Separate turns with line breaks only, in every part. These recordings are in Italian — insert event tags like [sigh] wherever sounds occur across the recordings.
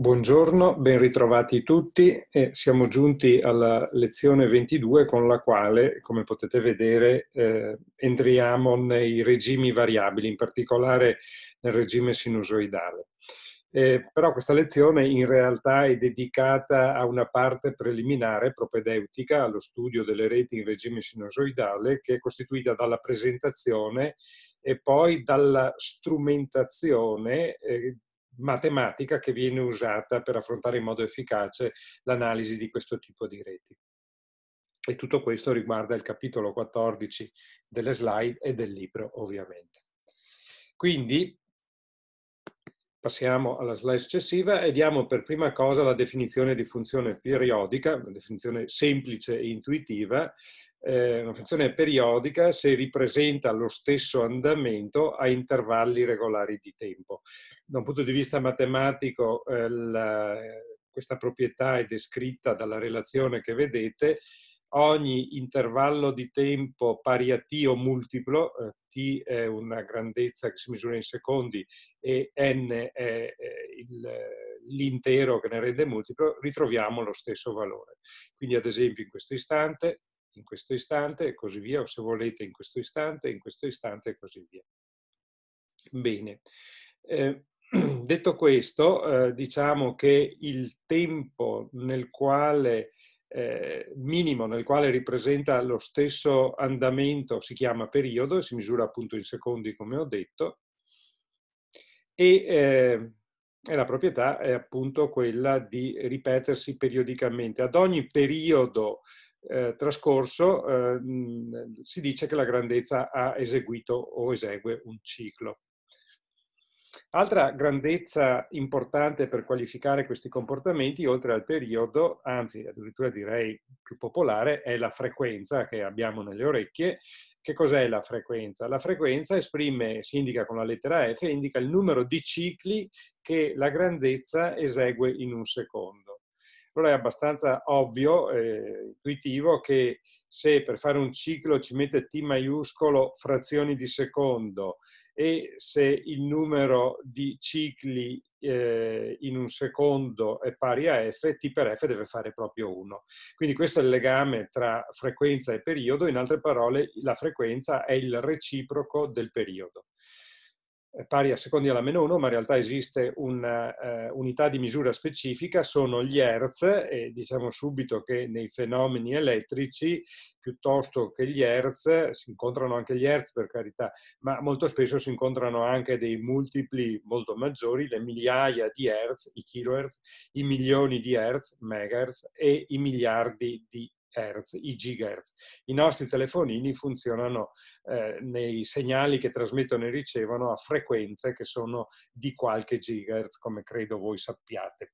Buongiorno, ben ritrovati tutti e siamo giunti alla lezione 22 con la quale, come potete vedere, eh, entriamo nei regimi variabili, in particolare nel regime sinusoidale. Eh, però questa lezione in realtà è dedicata a una parte preliminare propedeutica allo studio delle reti in regime sinusoidale che è costituita dalla presentazione e poi dalla strumentazione eh, matematica che viene usata per affrontare in modo efficace l'analisi di questo tipo di reti. E tutto questo riguarda il capitolo 14 delle slide e del libro, ovviamente. Quindi passiamo alla slide successiva e diamo per prima cosa la definizione di funzione periodica, una definizione semplice e intuitiva, eh, una frazione periodica se ripresenta lo stesso andamento a intervalli regolari di tempo. Da un punto di vista matematico eh, la, questa proprietà è descritta dalla relazione che vedete, ogni intervallo di tempo pari a t o multiplo, eh, t è una grandezza che si misura in secondi e n è eh, l'intero che ne rende multiplo, ritroviamo lo stesso valore. Quindi ad esempio in questo istante in questo istante e così via, o se volete in questo istante, in questo istante e così via. Bene, eh, [clears throat] detto questo, eh, diciamo che il tempo nel quale, eh, minimo nel quale ripresenta lo stesso andamento si chiama periodo e si misura appunto in secondi come ho detto e ehm, e la proprietà è appunto quella di ripetersi periodicamente. Ad ogni periodo eh, trascorso eh, si dice che la grandezza ha eseguito o esegue un ciclo. Altra grandezza importante per qualificare questi comportamenti, oltre al periodo, anzi addirittura direi più popolare, è la frequenza che abbiamo nelle orecchie. Che cos'è la frequenza? La frequenza esprime, si indica con la lettera F, indica il numero di cicli che la grandezza esegue in un secondo. Allora è abbastanza ovvio, eh, intuitivo, che se per fare un ciclo ci mette T maiuscolo frazioni di secondo e se il numero di cicli eh, in un secondo è pari a F, T per F deve fare proprio 1. Quindi questo è il legame tra frequenza e periodo, in altre parole la frequenza è il reciproco del periodo. Eh, pari a secondi alla meno 1, ma in realtà esiste un'unità eh, di misura specifica, sono gli Hertz e diciamo subito che nei fenomeni elettrici piuttosto che gli Hertz, si incontrano anche gli Hertz per carità, ma molto spesso si incontrano anche dei multipli molto maggiori, le migliaia di Hertz, i kilohertz, i milioni di Hertz, megahertz e i miliardi di Hertz, i gigahertz. I nostri telefonini funzionano eh, nei segnali che trasmettono e ricevono a frequenze che sono di qualche gigahertz, come credo voi sappiate.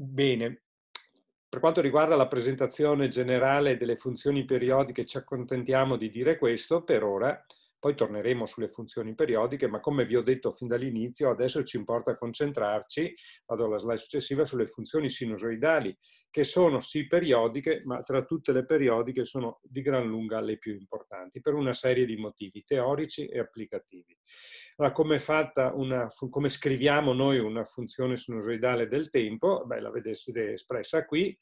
Bene, per quanto riguarda la presentazione generale delle funzioni periodiche ci accontentiamo di dire questo per ora poi torneremo sulle funzioni periodiche, ma come vi ho detto fin dall'inizio, adesso ci importa concentrarci, vado alla slide successiva, sulle funzioni sinusoidali, che sono sì periodiche, ma tra tutte le periodiche sono di gran lunga le più importanti, per una serie di motivi teorici e applicativi. Allora, come, una, come scriviamo noi una funzione sinusoidale del tempo? Beh, la vedete espressa qui,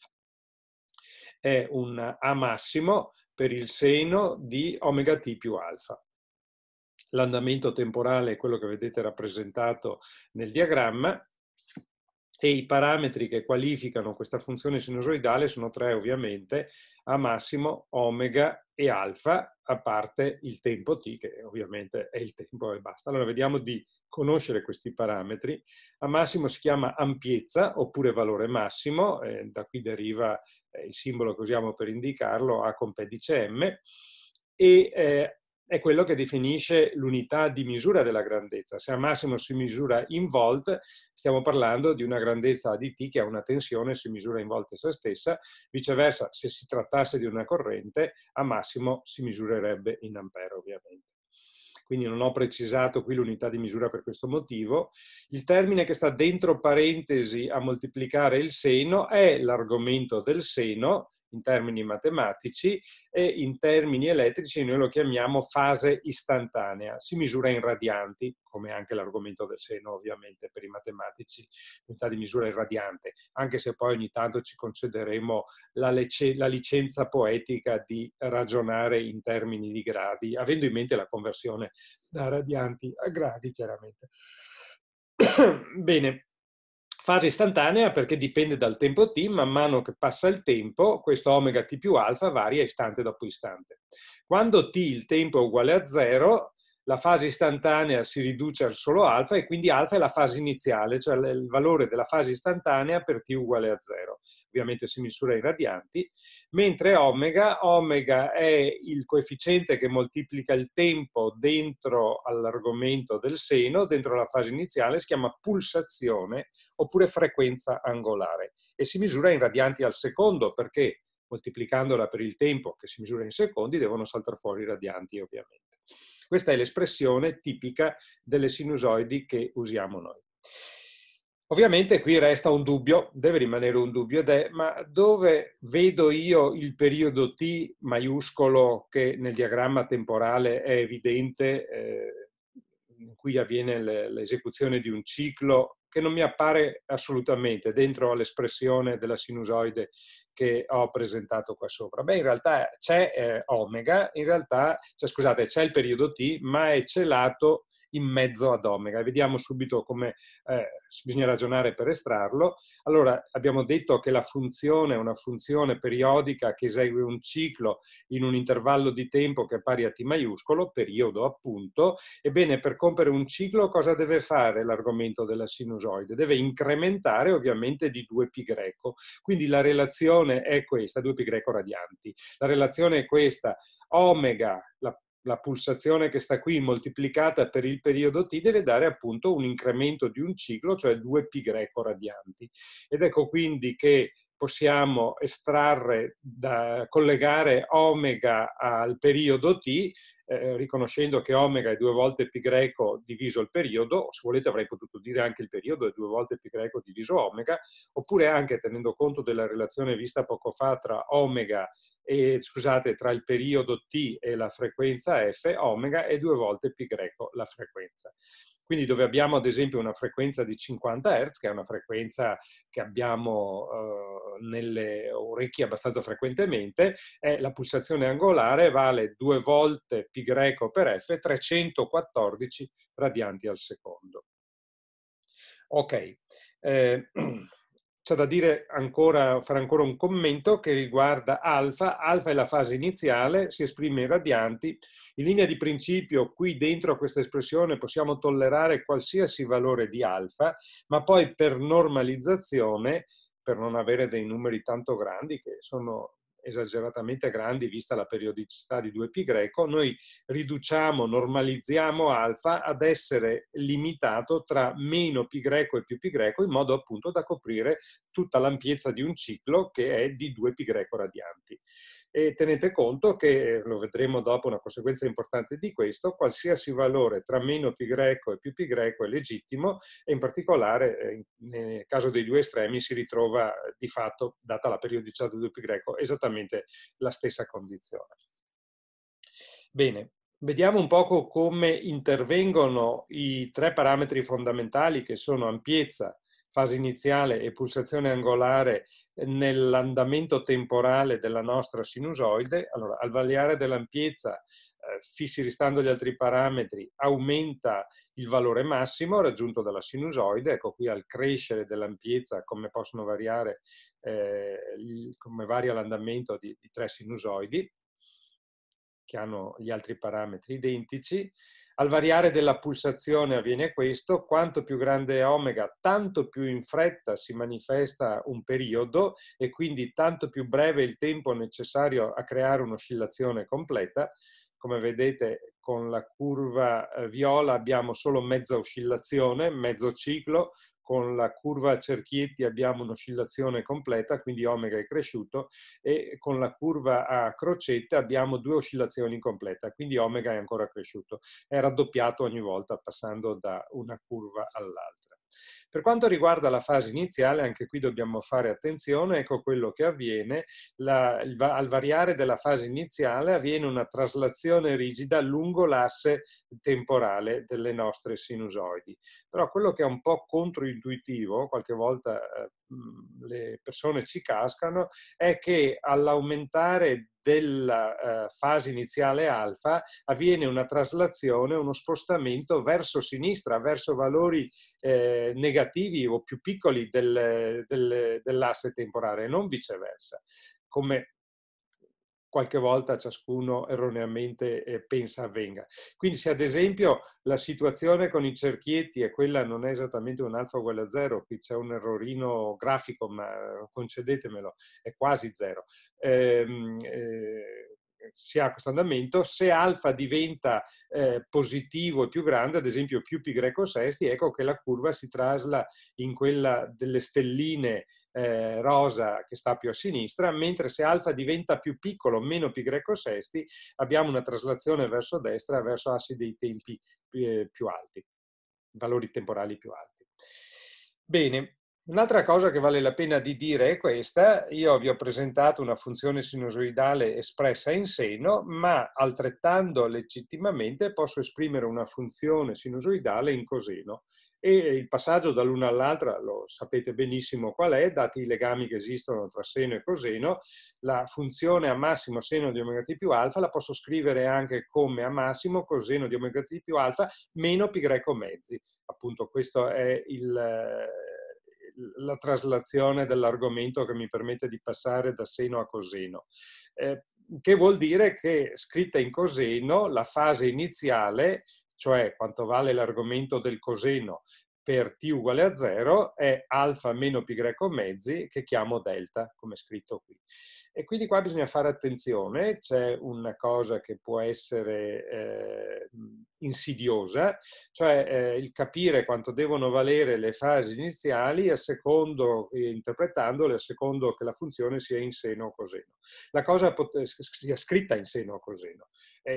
è un A massimo per il seno di omega t più alfa l'andamento temporale è quello che vedete rappresentato nel diagramma e i parametri che qualificano questa funzione sinusoidale sono tre ovviamente, a massimo, omega e alfa, a parte il tempo t, che ovviamente è il tempo e basta. Allora vediamo di conoscere questi parametri. A massimo si chiama ampiezza oppure valore massimo, eh, da qui deriva eh, il simbolo che usiamo per indicarlo, A con P dice M, e eh, è quello che definisce l'unità di misura della grandezza. Se massimo si misura in volt, stiamo parlando di una grandezza di T che ha una tensione, si misura in volt se stessa, viceversa se si trattasse di una corrente, a massimo si misurerebbe in ampere ovviamente. Quindi non ho precisato qui l'unità di misura per questo motivo. Il termine che sta dentro parentesi a moltiplicare il seno è l'argomento del seno, in termini matematici e in termini elettrici noi lo chiamiamo fase istantanea, si misura in radianti, come anche l'argomento del seno ovviamente per i matematici, unità di misura in radiante, anche se poi ogni tanto ci concederemo la, la licenza poetica di ragionare in termini di gradi, avendo in mente la conversione da radianti a gradi chiaramente. [coughs] Bene, Fase istantanea perché dipende dal tempo T, man mano che passa il tempo, questo omega T più alfa varia istante dopo istante. Quando T, il tempo, è uguale a zero, la fase istantanea si riduce al solo alfa e quindi alfa è la fase iniziale, cioè il valore della fase istantanea per t uguale a 0. Ovviamente si misura in radianti, mentre omega, omega è il coefficiente che moltiplica il tempo dentro all'argomento del seno, dentro la fase iniziale, si chiama pulsazione oppure frequenza angolare e si misura in radianti al secondo perché moltiplicandola per il tempo che si misura in secondi devono saltare fuori i radianti ovviamente. Questa è l'espressione tipica delle sinusoidi che usiamo noi. Ovviamente qui resta un dubbio, deve rimanere un dubbio ed è ma dove vedo io il periodo T maiuscolo che nel diagramma temporale è evidente, eh, in cui avviene l'esecuzione di un ciclo che non mi appare assolutamente dentro all'espressione della sinusoide che ho presentato qua sopra? Beh, in realtà c'è eh, omega, in realtà, cioè, scusate, c'è il periodo T, ma è celato in mezzo ad omega. E vediamo subito come eh, bisogna ragionare per estrarlo. Allora, abbiamo detto che la funzione è una funzione periodica che esegue un ciclo in un intervallo di tempo che è pari a t maiuscolo, periodo appunto. Ebbene, per compiere un ciclo cosa deve fare l'argomento della sinusoide? Deve incrementare ovviamente di 2π. Quindi la relazione è questa, 2π radianti. La relazione è questa, omega, la la pulsazione che sta qui moltiplicata per il periodo t deve dare appunto un incremento di un ciclo, cioè 2π greco radianti. Ed ecco quindi che possiamo estrarre, da, collegare omega al periodo t, eh, riconoscendo che omega è due volte pi greco diviso il periodo, se volete avrei potuto dire anche il periodo è due volte pi greco diviso omega, oppure anche tenendo conto della relazione vista poco fa tra omega e, scusate, tra il periodo t e la frequenza f, omega è due volte pi greco la frequenza. Quindi dove abbiamo ad esempio una frequenza di 50 Hz, che è una frequenza che abbiamo eh, nelle orecchie abbastanza frequentemente, eh, la pulsazione angolare vale 2 volte π per f, 314 radianti al secondo. Ok, eh, [clears throat] c'è da dire ancora, fare ancora un commento che riguarda alfa. Alfa è la fase iniziale, si esprime in radianti. In linea di principio, qui dentro a questa espressione possiamo tollerare qualsiasi valore di alfa, ma poi per normalizzazione, per non avere dei numeri tanto grandi che sono esageratamente grandi vista la periodicità di 2π, noi riduciamo, normalizziamo alfa ad essere limitato tra meno π greco e più π greco in modo appunto da coprire tutta l'ampiezza di un ciclo che è di 2π radianti e tenete conto che, eh, lo vedremo dopo, una conseguenza importante di questo, qualsiasi valore tra meno pi greco e più pi greco è legittimo e in particolare eh, nel caso dei due estremi si ritrova eh, di fatto, data la periodicità di 2 pi greco, esattamente la stessa condizione. Bene, Vediamo un poco come intervengono i tre parametri fondamentali che sono ampiezza, fase iniziale e pulsazione angolare eh, nell'andamento temporale della nostra sinusoide, allora al variare dell'ampiezza eh, fissi restando gli altri parametri, aumenta il valore massimo raggiunto dalla sinusoide, ecco qui al crescere dell'ampiezza come possono variare, eh, come varia l'andamento di, di tre sinusoidi, che hanno gli altri parametri identici, al variare della pulsazione avviene questo, quanto più grande è omega, tanto più in fretta si manifesta un periodo e quindi tanto più breve il tempo necessario a creare un'oscillazione completa. Come vedete con la curva eh, viola abbiamo solo mezza oscillazione, mezzo ciclo, con la curva a cerchietti abbiamo un'oscillazione completa, quindi omega è cresciuto, e con la curva a crocette abbiamo due oscillazioni incompleta, quindi omega è ancora cresciuto. È raddoppiato ogni volta passando da una curva all'altra. Per quanto riguarda la fase iniziale, anche qui dobbiamo fare attenzione, ecco quello che avviene, la, il, al variare della fase iniziale avviene una traslazione rigida lungo l'asse temporale delle nostre sinusoidi. Però quello che è un po' controintuitivo, qualche volta eh, le persone ci cascano, è che all'aumentare della eh, fase iniziale alfa avviene una traslazione, uno spostamento verso sinistra, verso valori eh, negativi negativi o più piccoli del, del, dell'asse temporale, non viceversa, come qualche volta ciascuno erroneamente eh, pensa avvenga. Quindi se ad esempio la situazione con i cerchietti è quella non è esattamente un alfa uguale a zero, qui c'è un errorino grafico, ma eh, concedetemelo, è quasi zero. Ehm, eh, si ha questo andamento, se alfa diventa eh, positivo e più grande, ad esempio più pi greco sesti, ecco che la curva si trasla in quella delle stelline eh, rosa che sta più a sinistra, mentre se alfa diventa più piccolo, meno pi greco sesti, abbiamo una traslazione verso destra, verso assi dei tempi eh, più alti, valori temporali più alti. Bene, Un'altra cosa che vale la pena di dire è questa, io vi ho presentato una funzione sinusoidale espressa in seno, ma altrettanto legittimamente posso esprimere una funzione sinusoidale in coseno. E il passaggio dall'una all'altra lo sapete benissimo qual è, dati i legami che esistono tra seno e coseno, la funzione a massimo seno di omega t più alfa la posso scrivere anche come a massimo coseno di omega t più alfa meno pi greco mezzi. Appunto questo è il la traslazione dell'argomento che mi permette di passare da seno a coseno. Eh, che vuol dire che scritta in coseno la fase iniziale, cioè quanto vale l'argomento del coseno per t uguale a 0, è alfa meno pi greco mezzi che chiamo delta, come scritto qui. E quindi qua bisogna fare attenzione, c'è una cosa che può essere eh, insidiosa, cioè eh, il capire quanto devono valere le fasi iniziali a secondo, eh, interpretandole a secondo che la funzione sia in seno o coseno. La cosa pot- eh, sia scritta in seno o coseno.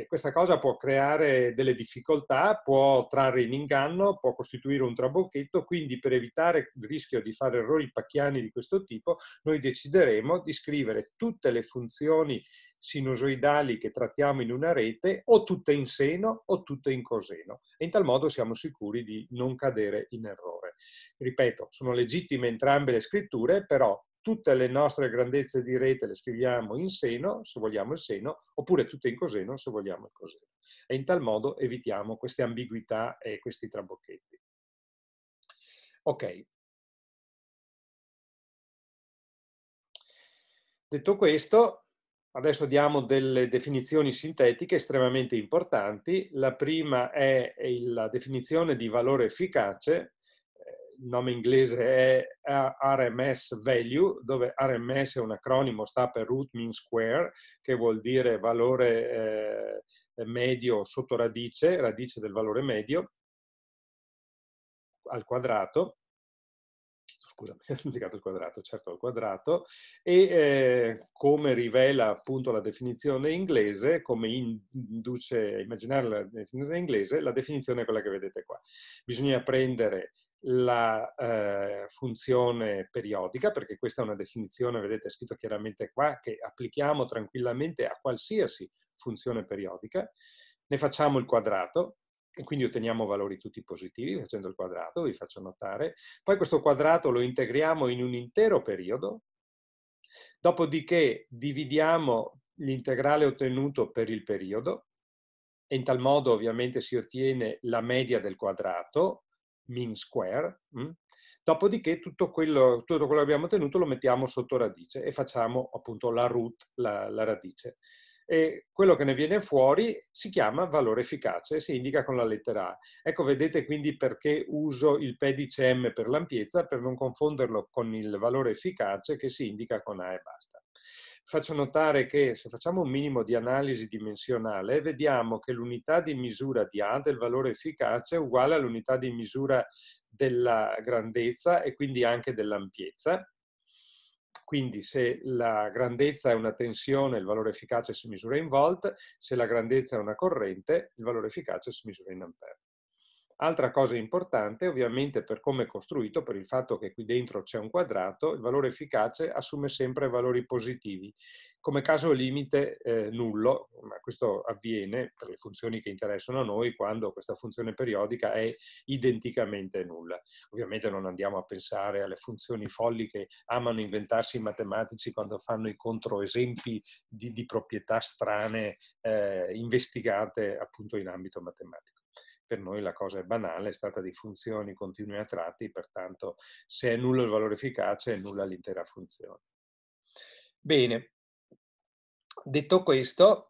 questa cosa può creare delle difficoltà, può trarre in inganno, può costituire un trabocchetto, quindi per evitare il rischio di fare errori pacchiani di questo tipo, noi decideremo di scrivere tutti tutte le funzioni sinusoidali che trattiamo in una rete o tutte in seno o tutte in coseno e in tal modo siamo sicuri di non cadere in errore. Ripeto, sono legittime entrambe le scritture, però tutte le nostre grandezze di rete le scriviamo in seno, se vogliamo il seno, oppure tutte in coseno, se vogliamo il coseno. E in tal modo evitiamo queste ambiguità e questi trabocchetti. Ok, Detto questo, adesso diamo delle definizioni sintetiche estremamente importanti. La prima è la definizione di valore efficace, eh, il nome inglese è RMS Value, dove RMS è un acronimo, sta per Root Mean Square, che vuol dire valore eh, medio sotto radice, radice del valore medio al quadrato scusa, [laughs] mi sono dimenticato il quadrato, certo il quadrato, e eh, come rivela appunto la definizione inglese, come induce a immaginare la definizione inglese, la definizione è quella che vedete qua. Bisogna prendere la eh, funzione periodica, perché questa è una definizione, vedete, scritto chiaramente qua, che applichiamo tranquillamente a qualsiasi funzione periodica, ne facciamo il quadrato, e quindi otteniamo valori tutti positivi facendo il quadrato, vi faccio notare. Poi questo quadrato lo integriamo in un intero periodo, dopodiché dividiamo l'integrale ottenuto per il periodo e in tal modo ovviamente si ottiene la media del quadrato, mean square, mm. dopodiché tutto quello, tutto quello che abbiamo ottenuto lo mettiamo sotto radice e facciamo appunto la root, la, la radice e quello che ne viene fuori si chiama valore efficace e si indica con la lettera A. Ecco, vedete quindi perché uso il pedice M per l'ampiezza, per non confonderlo con il valore efficace che si indica con A e basta. Faccio notare che se facciamo un minimo di analisi dimensionale vediamo che l'unità di misura di A del valore efficace è uguale all'unità di misura della grandezza e quindi anche dell'ampiezza quindi se la grandezza è una tensione, il valore efficace si misura in volt, se la grandezza è una corrente, il valore efficace si misura in ampere. Altra cosa importante, ovviamente per come è costruito, per il fatto che qui dentro c'è un quadrato, il valore efficace assume sempre valori positivi. Come caso limite eh, nullo, ma questo avviene per le funzioni che interessano a noi quando questa funzione periodica è identicamente nulla. Ovviamente non andiamo a pensare alle funzioni folli che amano inventarsi i matematici quando fanno i controesempi di, di proprietà strane eh, investigate appunto in ambito matematico per noi la cosa è banale, è stata di funzioni continue a tratti, pertanto se è nullo il valore efficace è nulla l'intera funzione. Bene, detto questo,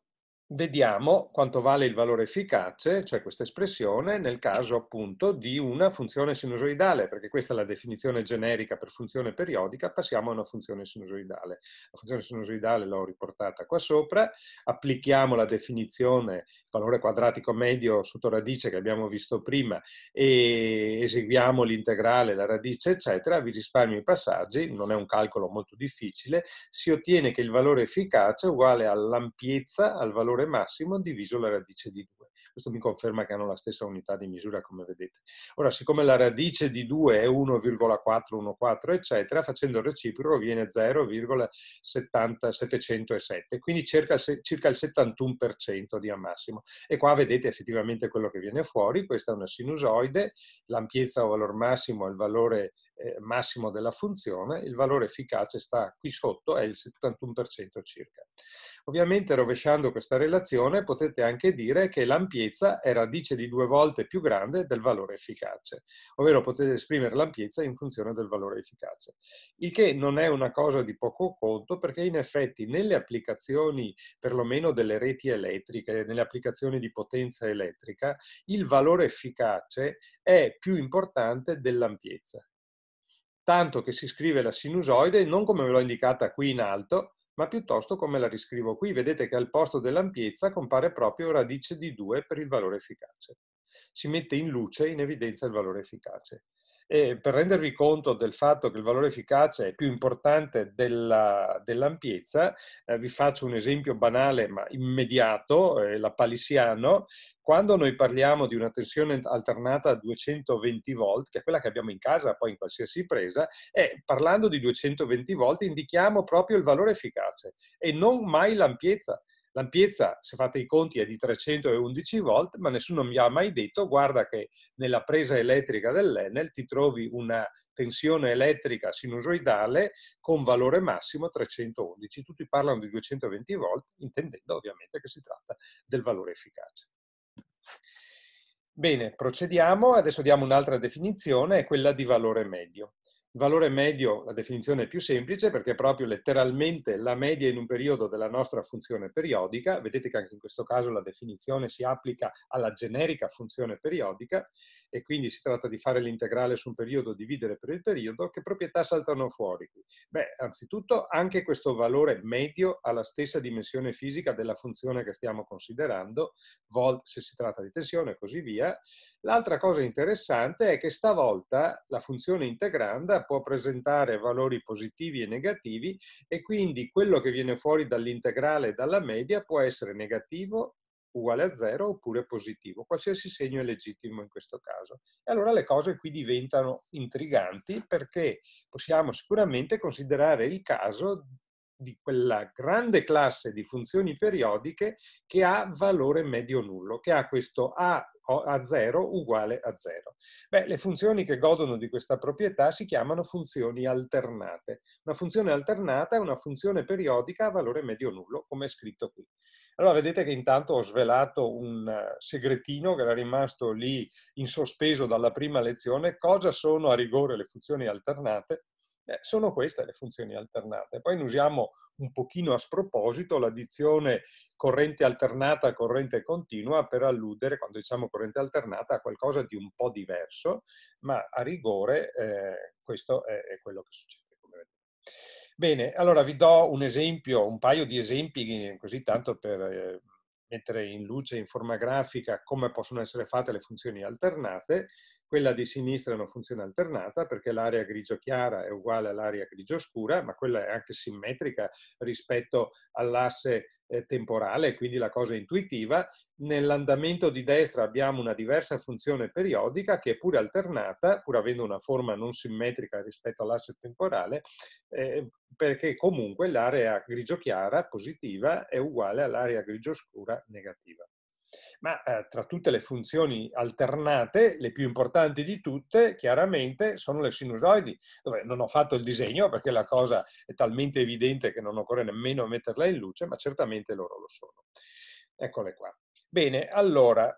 vediamo quanto vale il valore efficace, cioè questa espressione, nel caso appunto di una funzione sinusoidale, perché questa è la definizione generica per funzione periodica, passiamo a una funzione sinusoidale. La funzione sinusoidale l'ho riportata qua sopra, applichiamo la definizione valore quadratico medio sotto radice che abbiamo visto prima e eseguiamo l'integrale, la radice, eccetera, vi risparmio i passaggi, non è un calcolo molto difficile, si ottiene che il valore efficace è uguale all'ampiezza, al valore valore massimo diviso la radice di 2. Questo mi conferma che hanno la stessa unità di misura, come vedete. Ora, siccome la radice di 2 è 1,414, eccetera, facendo il reciproco viene 0,707, quindi circa, circa il 71% di A massimo. E qua vedete effettivamente quello che viene fuori, questa è una sinusoide, l'ampiezza o valore massimo è il valore eh, massimo della funzione, il valore efficace sta qui sotto, è il 71% circa. Ovviamente rovesciando questa relazione potete anche dire che l'ampiezza è radice di due volte più grande del valore efficace, ovvero potete esprimere l'ampiezza in funzione del valore efficace, il che non è una cosa di poco conto perché in effetti nelle applicazioni perlomeno delle reti elettriche, nelle applicazioni di potenza elettrica, il valore efficace è più importante dell'ampiezza tanto che si scrive la sinusoide non come ve l'ho indicata qui in alto, ma piuttosto come la riscrivo qui. Vedete che al posto dell'ampiezza compare proprio radice di 2 per il valore efficace. Si mette in luce, e in evidenza il valore efficace. E per rendervi conto del fatto che il valore efficace è più importante della, dell'ampiezza, eh, vi faccio un esempio banale ma immediato, eh, la Palissiano. Quando noi parliamo di una tensione alternata a 220 volt, che è quella che abbiamo in casa poi in qualsiasi presa, eh, parlando di 220 volt indichiamo proprio il valore efficace e non mai l'ampiezza L'ampiezza, se fate i conti, è di 311 volt, ma nessuno mi ha mai detto, guarda che nella presa elettrica dell'Enel ti trovi una tensione elettrica sinusoidale con valore massimo 311. Tutti parlano di 220 volt, intendendo ovviamente che si tratta del valore efficace. Bene, procediamo. Adesso diamo un'altra definizione, è quella di valore medio. Valore medio, la definizione è più semplice perché è proprio letteralmente la media in un periodo della nostra funzione periodica, vedete che anche in questo caso la definizione si applica alla generica funzione periodica e quindi si tratta di fare l'integrale su un periodo, dividere per il periodo, che proprietà saltano fuori? Beh, anzitutto anche questo valore medio ha la stessa dimensione fisica della funzione che stiamo considerando, volt se si tratta di tensione e così via, L'altra cosa interessante è che stavolta la funzione integranda può presentare valori positivi e negativi e quindi quello che viene fuori dall'integrale e dalla media può essere negativo uguale a zero oppure positivo. Qualsiasi segno è legittimo in questo caso. E allora le cose qui diventano intriganti perché possiamo sicuramente considerare il caso di quella grande classe di funzioni periodiche che ha valore medio nullo, che ha questo A a 0 uguale a 0. Beh, le funzioni che godono di questa proprietà si chiamano funzioni alternate. Una funzione alternata è una funzione periodica a valore medio nullo, come è scritto qui. Allora vedete che intanto ho svelato un eh, segretino che era rimasto lì in sospeso dalla prima lezione, cosa sono a rigore le funzioni alternate eh, sono queste le funzioni alternate. Poi ne usiamo un pochino a sproposito l'addizione corrente alternata, a corrente continua per alludere, quando diciamo corrente alternata, a qualcosa di un po' diverso, ma a rigore eh, questo è, è, quello che succede. Bene, allora vi do un esempio, un paio di esempi, così tanto per eh, mettere in luce in forma grafica come possono essere fatte le funzioni alternate. Quella di sinistra è una funzione alternata perché l'area grigio chiara è uguale all'area grigio scura, ma quella è anche simmetrica rispetto all'asse eh, temporale, quindi la cosa intuitiva. Nell'andamento di destra abbiamo una diversa funzione periodica che è pure alternata, pur avendo una forma non simmetrica rispetto all'asse temporale, eh, perché comunque l'area grigio chiara positiva è uguale all'area grigio scura negativa. Ma eh, tra tutte le funzioni alternate, le più importanti di tutte, chiaramente, sono le sinusoidi, dove non ho fatto il disegno perché la cosa è talmente evidente che non occorre nemmeno metterla in luce, ma certamente loro lo sono. Eccole qua. Bene, allora,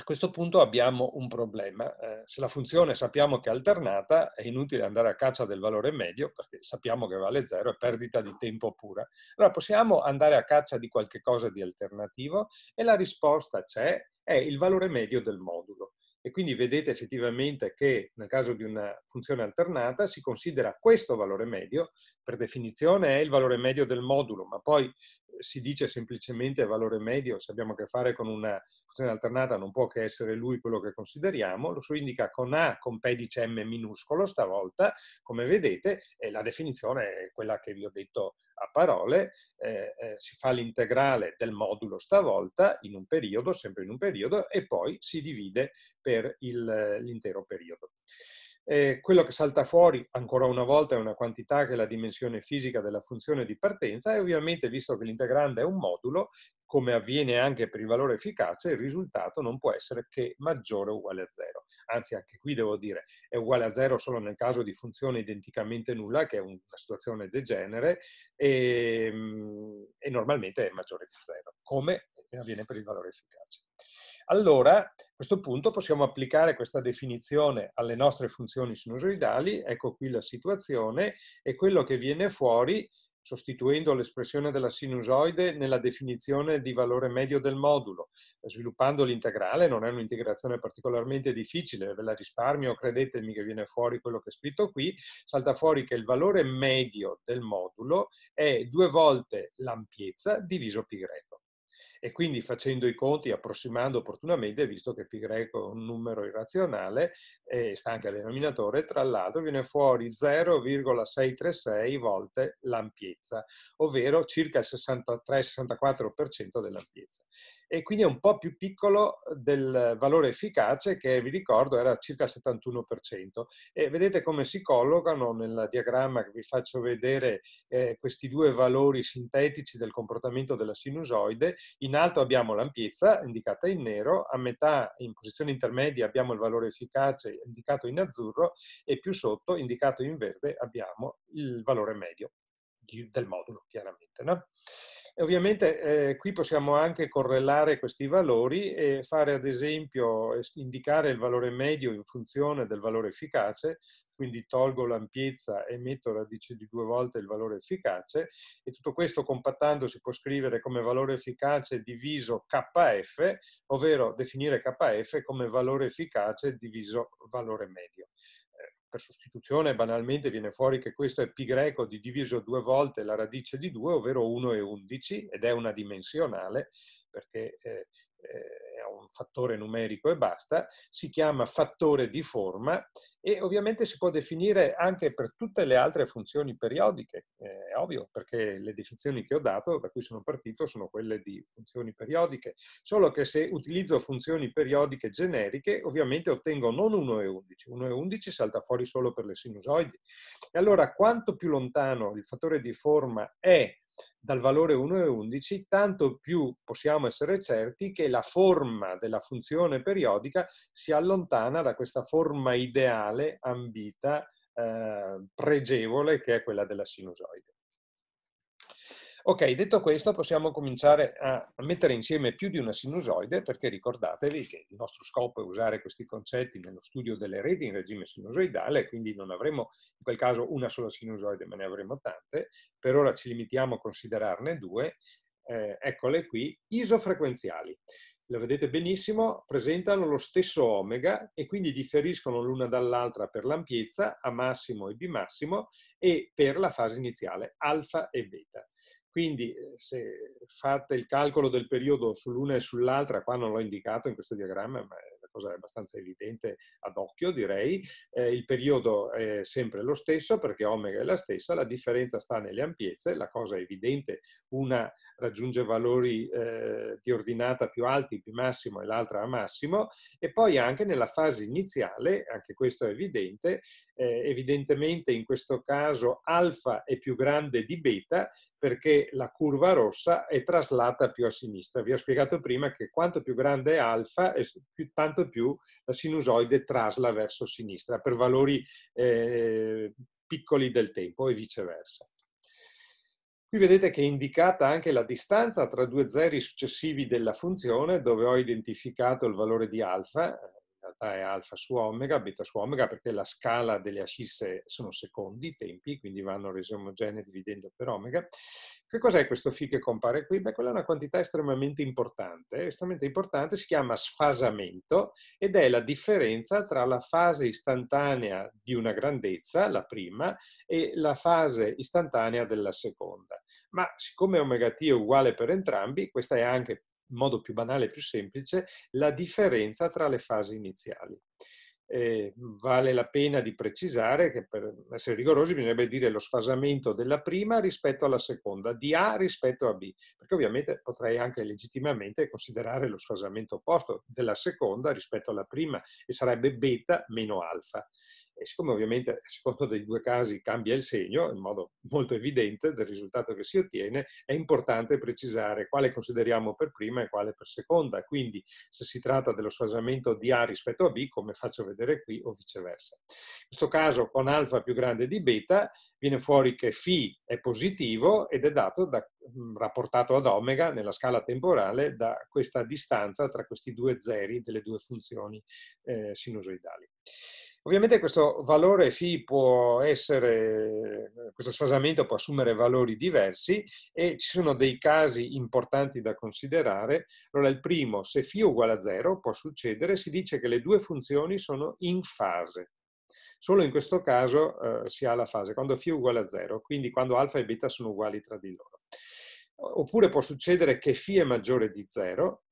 a questo punto abbiamo un problema. Eh, se la funzione sappiamo che è alternata, è inutile andare a caccia del valore medio perché sappiamo che vale zero, è perdita di tempo pura. Allora possiamo andare a caccia di qualche cosa di alternativo e la risposta c'è, è il valore medio del modulo. E quindi vedete effettivamente che nel caso di una funzione alternata si considera questo valore medio per definizione è il valore medio del modulo, ma poi eh, si dice semplicemente valore medio, se abbiamo a che fare con una questione alternata non può che essere lui quello che consideriamo, lo si indica con A con P dice M minuscolo stavolta, come vedete, e la definizione è quella che vi ho detto a parole, eh, eh, si fa l'integrale del modulo stavolta in un periodo, sempre in un periodo, e poi si divide per il, l'intero periodo. Eh, quello che salta fuori ancora una volta è una quantità che è la dimensione fisica della funzione di partenza e ovviamente visto che l'integrante è un modulo, come avviene anche per il valore efficace, il risultato non può essere che maggiore o uguale a zero. Anzi, anche qui devo dire, è uguale a zero solo nel caso di funzione identicamente nulla, che è una situazione degenere, e, ehm, e normalmente è maggiore di zero, come avviene per il valore efficace. Allora, a questo punto possiamo applicare questa definizione alle nostre funzioni sinusoidali, ecco qui la situazione, e quello che viene fuori, sostituendo l'espressione della sinusoide nella definizione di valore medio del modulo, sviluppando l'integrale, non è un'integrazione particolarmente difficile, ve la risparmio, credetemi che viene fuori quello che è scritto qui, salta fuori che il valore medio del modulo è due volte l'ampiezza diviso pi greco e quindi facendo i conti, approssimando opportunamente, visto che π è un numero irrazionale, e sta anche al denominatore, tra l'altro viene fuori 0,636 volte l'ampiezza, ovvero circa il 63-64% dell'ampiezza e quindi è un po' più piccolo del valore efficace che vi ricordo era circa il 71%. E vedete come si collocano nel diagramma che vi faccio vedere eh, questi due valori sintetici del comportamento della sinusoide. In alto abbiamo l'ampiezza indicata in nero, a metà in posizione intermedia abbiamo il valore efficace indicato in azzurro e più sotto indicato in verde abbiamo il valore medio del modulo chiaramente. No? E ovviamente eh, qui possiamo anche correlare questi valori e fare ad esempio indicare il valore medio in funzione del valore efficace, quindi tolgo l'ampiezza e metto radice di due volte il valore efficace e tutto questo compattando si può scrivere come valore efficace diviso KF, ovvero definire KF come valore efficace diviso valore medio per sostituzione banalmente viene fuori che questo è π greco di diviso due volte la radice di 2, ovvero 1 e 11, ed è una dimensionale, perché eh, eh, è un fattore numerico e basta, si chiama fattore di forma e ovviamente si può definire anche per tutte le altre funzioni periodiche, eh, è ovvio, perché le definizioni che ho dato, da cui sono partito, sono quelle di funzioni periodiche, solo che se utilizzo funzioni periodiche generiche, ovviamente ottengo non 1 e 11, 1 e 11 salta fuori solo per le sinusoidi. E allora quanto più lontano il fattore di forma è dal valore 1 e 11, tanto più possiamo essere certi che la forma della funzione periodica si allontana da questa forma ideale, ambita, eh, pregevole, che è quella della sinusoide. Ok, detto questo possiamo cominciare a mettere insieme più di una sinusoide perché ricordatevi che il nostro scopo è usare questi concetti nello studio delle reti in regime sinusoidale, quindi non avremo in quel caso una sola sinusoide ma ne avremo tante. Per ora ci limitiamo a considerarne due. Eh, eccole qui, isofrequenziali le vedete benissimo, presentano lo stesso omega e quindi differiscono l'una dall'altra per l'ampiezza, A massimo e B massimo, e per la fase iniziale, alfa e beta. Quindi eh, se fate il calcolo del periodo sull'una e sull'altra, qua non l'ho indicato in questo diagramma, ma è una cosa abbastanza evidente ad occhio direi, eh, il periodo è sempre lo stesso perché omega è la stessa, la differenza sta nelle ampiezze, la cosa è evidente, una raggiunge valori eh, di ordinata più alti, più massimo e l'altra a massimo e poi anche nella fase iniziale, anche questo è evidente, eh, evidentemente in questo caso alfa è più grande di beta perché la curva rossa è traslata più a sinistra. Vi ho spiegato prima che quanto più grande è alfa, tanto più la sinusoide trasla verso sinistra per valori eh, piccoli del tempo e viceversa. Qui vedete che è indicata anche la distanza tra due zeri successivi della funzione, dove ho identificato il valore di alfa, realtà è alfa su omega, beta su omega, perché la scala delle ascisse sono secondi, tempi, quindi vanno resi omogenee dividendo per omega. Che cos'è questo φ che compare qui? Beh, quella è una quantità estremamente importante, estremamente importante, si chiama sfasamento ed è la differenza tra la fase istantanea di una grandezza, la prima, e la fase istantanea della seconda. Ma siccome omega t è uguale per entrambi, questa è anche in modo più banale e più semplice la differenza tra le fasi iniziali. Eh, vale la pena di precisare che per essere rigorosi bisognerebbe dire lo sfasamento della prima rispetto alla seconda, di A rispetto a B, perché ovviamente potrei anche legittimamente considerare lo sfasamento opposto della seconda rispetto alla prima e sarebbe beta meno alfa. E siccome ovviamente a seconda dei due casi cambia il segno in modo molto evidente del risultato che si ottiene, è importante precisare quale consideriamo per prima e quale per seconda. Quindi se si tratta dello sfasamento di A rispetto a B, come faccio vedere qui, o viceversa. In questo caso con alfa più grande di beta viene fuori che φ è positivo ed è dato da, mm, rapportato ad omega nella scala temporale da questa distanza tra questi due zeri delle due funzioni eh, sinusoidali. Ovviamente questo valore φ può essere, eh, questo sfasamento può assumere valori diversi e ci sono dei casi importanti da considerare. Allora il primo, se φ è uguale a 0, può succedere, si dice che le due funzioni sono in fase. Solo in questo caso eh, si ha la fase, quando φ è uguale a 0, quindi quando alfa e beta sono uguali tra di loro. Oppure può succedere che φ è maggiore di 0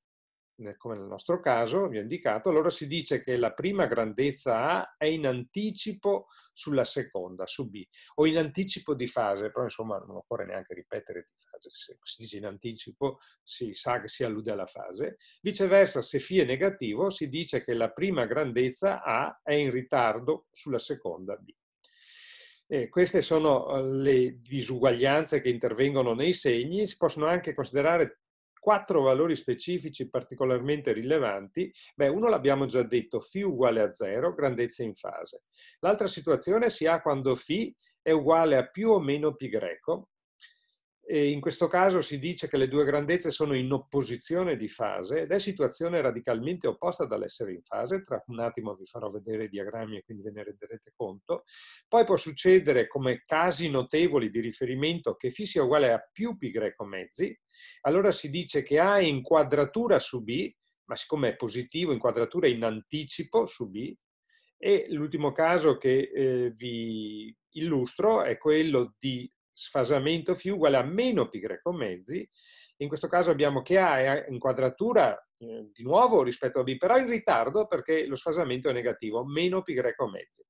come nel nostro caso vi ho indicato, allora si dice che la prima grandezza A è in anticipo sulla seconda, su B, o in anticipo di fase, però insomma non occorre neanche ripetere di fase, se si dice in anticipo si sa che si allude alla fase. Viceversa, se Φ è negativo, si dice che la prima grandezza A è in ritardo sulla seconda B. E queste sono eh, le disuguaglianze che intervengono nei segni, si possono anche considerare quattro valori specifici particolarmente rilevanti, beh, uno l'abbiamo già detto, φ uguale a 0, grandezza in fase. L'altra situazione si ha quando φ è uguale a più o meno π greco, e in questo caso si dice che le due grandezze sono in opposizione di fase ed è situazione radicalmente opposta dall'essere in fase. Tra un attimo vi farò vedere i diagrammi e quindi ve ne renderete conto. Poi può succedere come casi notevoli di riferimento che φ sia uguale a più pi greco mezzi. Allora si dice che A è in quadratura su B, ma siccome è positivo, in quadratura in anticipo su B. E l'ultimo caso che eh, vi illustro è quello di sfasamento φ uguale a meno π mezzi, in questo caso abbiamo che A è in quadratura eh, di nuovo rispetto a B, però in ritardo perché lo sfasamento è negativo, meno π mezzi.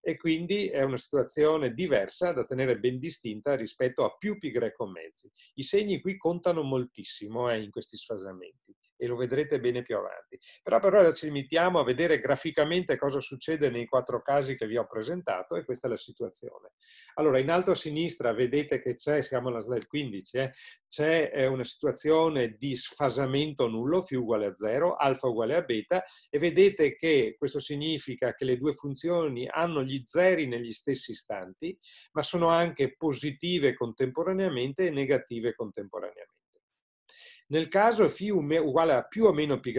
E quindi è una situazione diversa da tenere ben distinta rispetto a più π mezzi. I segni qui contano moltissimo eh, in questi sfasamenti e lo vedrete bene più avanti. Però per ora ci limitiamo a vedere graficamente cosa succede nei quattro casi che vi ho presentato e questa è la situazione. Allora, in alto a sinistra vedete che c'è, siamo alla slide 15, eh, c'è eh, una situazione di sfasamento nullo, φ uguale a 0, alfa uguale a beta, e vedete che questo significa che le due funzioni hanno gli zeri negli stessi istanti, ma sono anche positive contemporaneamente e negative contemporaneamente. Nel caso φ uguale a più o meno π,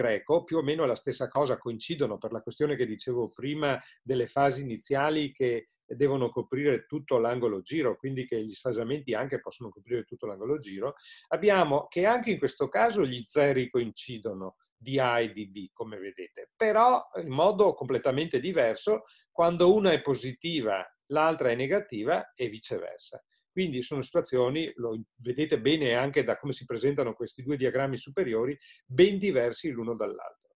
più o meno la stessa cosa, coincidono per la questione che dicevo prima delle fasi iniziali che devono coprire tutto l'angolo giro, quindi che gli sfasamenti anche possono coprire tutto l'angolo giro, abbiamo che anche in questo caso gli zeri coincidono di A e di B, come vedete, però in modo completamente diverso quando una è positiva l'altra è negativa e viceversa. Quindi sono situazioni, lo vedete bene anche da come si presentano questi due diagrammi superiori, ben diversi l'uno dall'altro.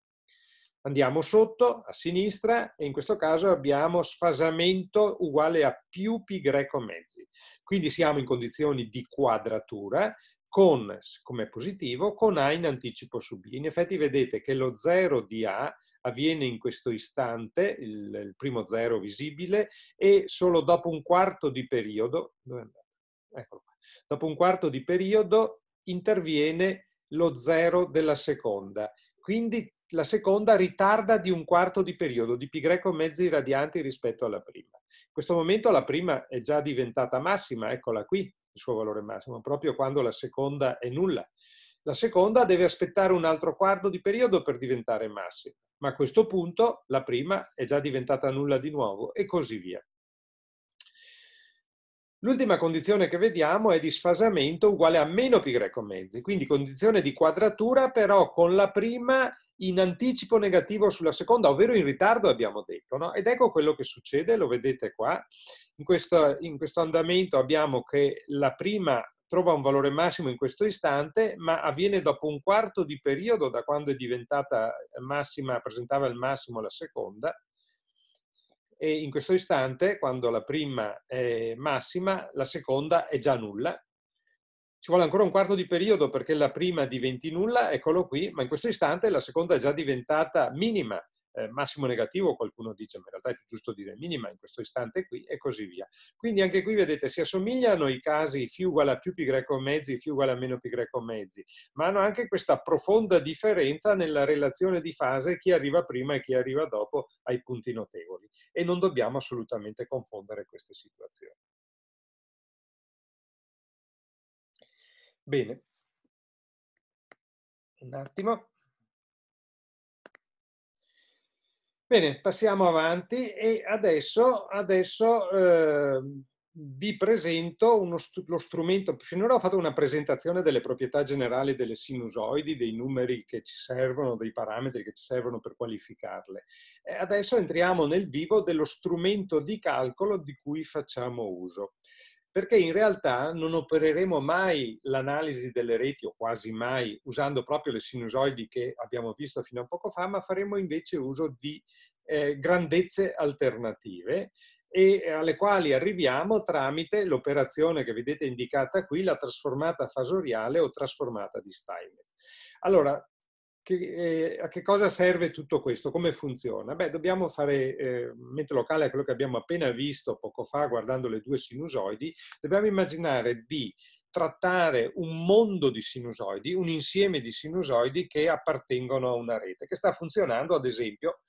Andiamo sotto, a sinistra, e in questo caso abbiamo sfasamento uguale a più pi greco mezzi. Quindi siamo in condizioni di quadratura con, come positivo, con A in anticipo su B. In effetti vedete che lo 0 di A avviene in questo istante, il, primo zero visibile, e solo dopo un quarto di periodo, dove Eccolo qua. Dopo un quarto di periodo interviene lo zero della seconda. Quindi la seconda ritarda di un quarto di periodo, di π mezzi radianti rispetto alla prima. In questo momento la prima è già diventata massima, eccola qui, il suo valore massimo, proprio quando la seconda è nulla. La seconda deve aspettare un altro quarto di periodo per diventare massima, ma a questo punto la prima è già diventata nulla di nuovo e così via. L'ultima condizione che vediamo è di sfasamento uguale a meno pi greco mezzi, quindi condizione di quadratura però con la prima in anticipo negativo sulla seconda, ovvero in ritardo abbiamo detto. No? Ed ecco quello che succede, lo vedete qua. In questo, in questo andamento abbiamo che la prima trova un valore massimo in questo istante, ma avviene dopo un quarto di periodo da quando è diventata massima, presentava il massimo la seconda, e in questo istante, quando la prima è massima, la seconda è già nulla. Ci vuole ancora un quarto di periodo perché la prima diventi nulla, eccolo qui, ma in questo istante la seconda è già diventata minima, eh, massimo negativo, qualcuno dice ma in realtà è più giusto dire minima in questo istante qui e così via. Quindi anche qui vedete si assomigliano i casi φ uguale a più pi greco mezzi, φ uguale a meno pi greco mezzi, ma hanno anche questa profonda differenza nella relazione di fase chi arriva prima e chi arriva dopo ai punti notevoli e non dobbiamo assolutamente confondere queste situazioni. Bene, un attimo. Bene, passiamo avanti e adesso, adesso eh, vi presento st lo strumento. Finora ho fatto una presentazione delle proprietà generali delle sinusoidi, dei numeri che ci servono, dei parametri che ci servono per qualificarle. E adesso entriamo nel vivo dello strumento di calcolo di cui facciamo uso perché in realtà non opereremo mai l'analisi delle reti, o quasi mai, usando proprio le sinusoidi che abbiamo visto fino a poco fa, ma faremo invece uso di eh, grandezze alternative e alle quali arriviamo tramite l'operazione che vedete indicata qui, la trasformata fasoriale o trasformata di Steinmetz. Allora, che, eh, a che cosa serve tutto questo? Come funziona? Beh, dobbiamo fare, eh, mente locale a quello che abbiamo appena visto poco fa guardando le due sinusoidi, dobbiamo immaginare di trattare un mondo di sinusoidi, un insieme di sinusoidi che appartengono a una rete, che sta funzionando, ad esempio,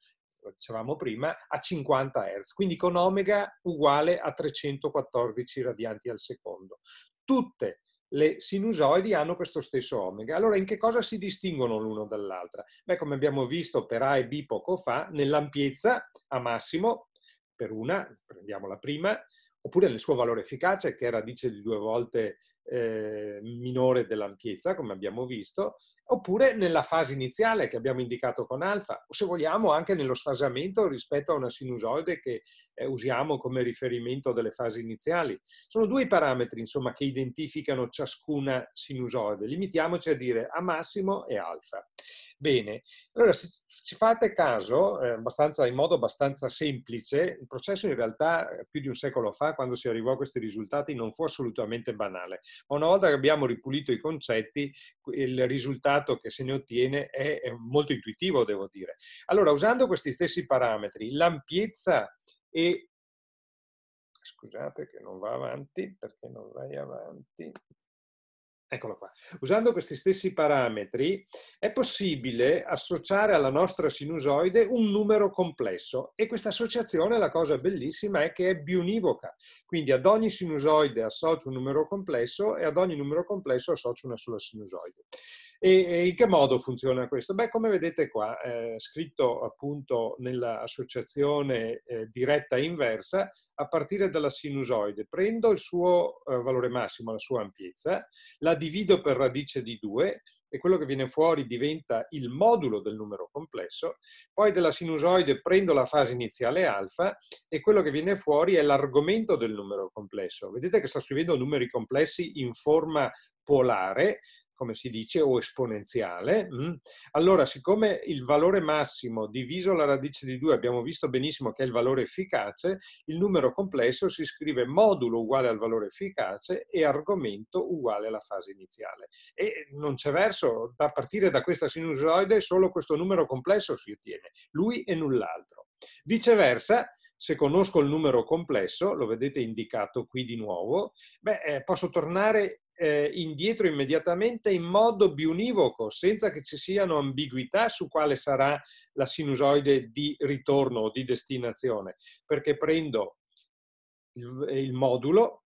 lo dicevamo prima, a 50 Hz, quindi con omega uguale a 314 radianti al secondo. Tutte le sinusoidi hanno questo stesso omega. Allora in che cosa si distinguono l'uno dall'altra? Beh, come abbiamo visto per A e B poco fa, nell'ampiezza a massimo, per una, prendiamo la prima, oppure nel suo valore efficace che è radice di due volte eh, minore dell'ampiezza, come abbiamo visto, oppure nella fase iniziale che abbiamo indicato con alfa, o se vogliamo anche nello sfasamento rispetto a una sinusoide che eh, usiamo come riferimento delle fasi iniziali. Sono due parametri, insomma, che identificano ciascuna sinusoide. Limitiamoci a dire a massimo e alfa. Bene, allora se ci fate caso, eh, in modo abbastanza semplice, il processo in realtà eh, più di un secolo fa, quando si arrivò a questi risultati, non fu assolutamente banale ma una volta che abbiamo ripulito i concetti, il risultato che se ne ottiene è molto intuitivo, devo dire. Allora, usando questi stessi parametri, l'ampiezza e... Scusate che non va avanti, perché non vai avanti. Eccolo qua. Usando questi stessi parametri è possibile associare alla nostra sinusoide un numero complesso e questa associazione, la cosa bellissima, è che è bionivoca. Quindi ad ogni sinusoide associo un numero complesso e ad ogni numero complesso associo una sola sinusoide. E, in che modo funziona questo? Beh, come vedete qua, eh, scritto appunto nell'associazione eh, diretta inversa, a partire dalla sinusoide, prendo il suo eh, valore massimo, la sua ampiezza, la divido per radice di 2 e quello che viene fuori diventa il modulo del numero complesso, poi della sinusoide prendo la fase iniziale alfa e quello che viene fuori è l'argomento del numero complesso. Vedete che sto scrivendo numeri complessi in forma polare, come si dice, o esponenziale, mm? allora siccome il valore massimo diviso la radice di 2 abbiamo visto benissimo che è il valore efficace, il numero complesso si scrive modulo uguale al valore efficace e argomento uguale alla fase iniziale. E non c'è verso, da partire da questa sinusoide solo questo numero complesso si ottiene, lui e null'altro. Viceversa, se conosco il numero complesso, lo vedete indicato qui di nuovo, beh, eh, posso tornare eh, indietro immediatamente in modo biunivoco, senza che ci siano ambiguità su quale sarà la sinusoide di ritorno o di destinazione, perché prendo il, eh, il modulo,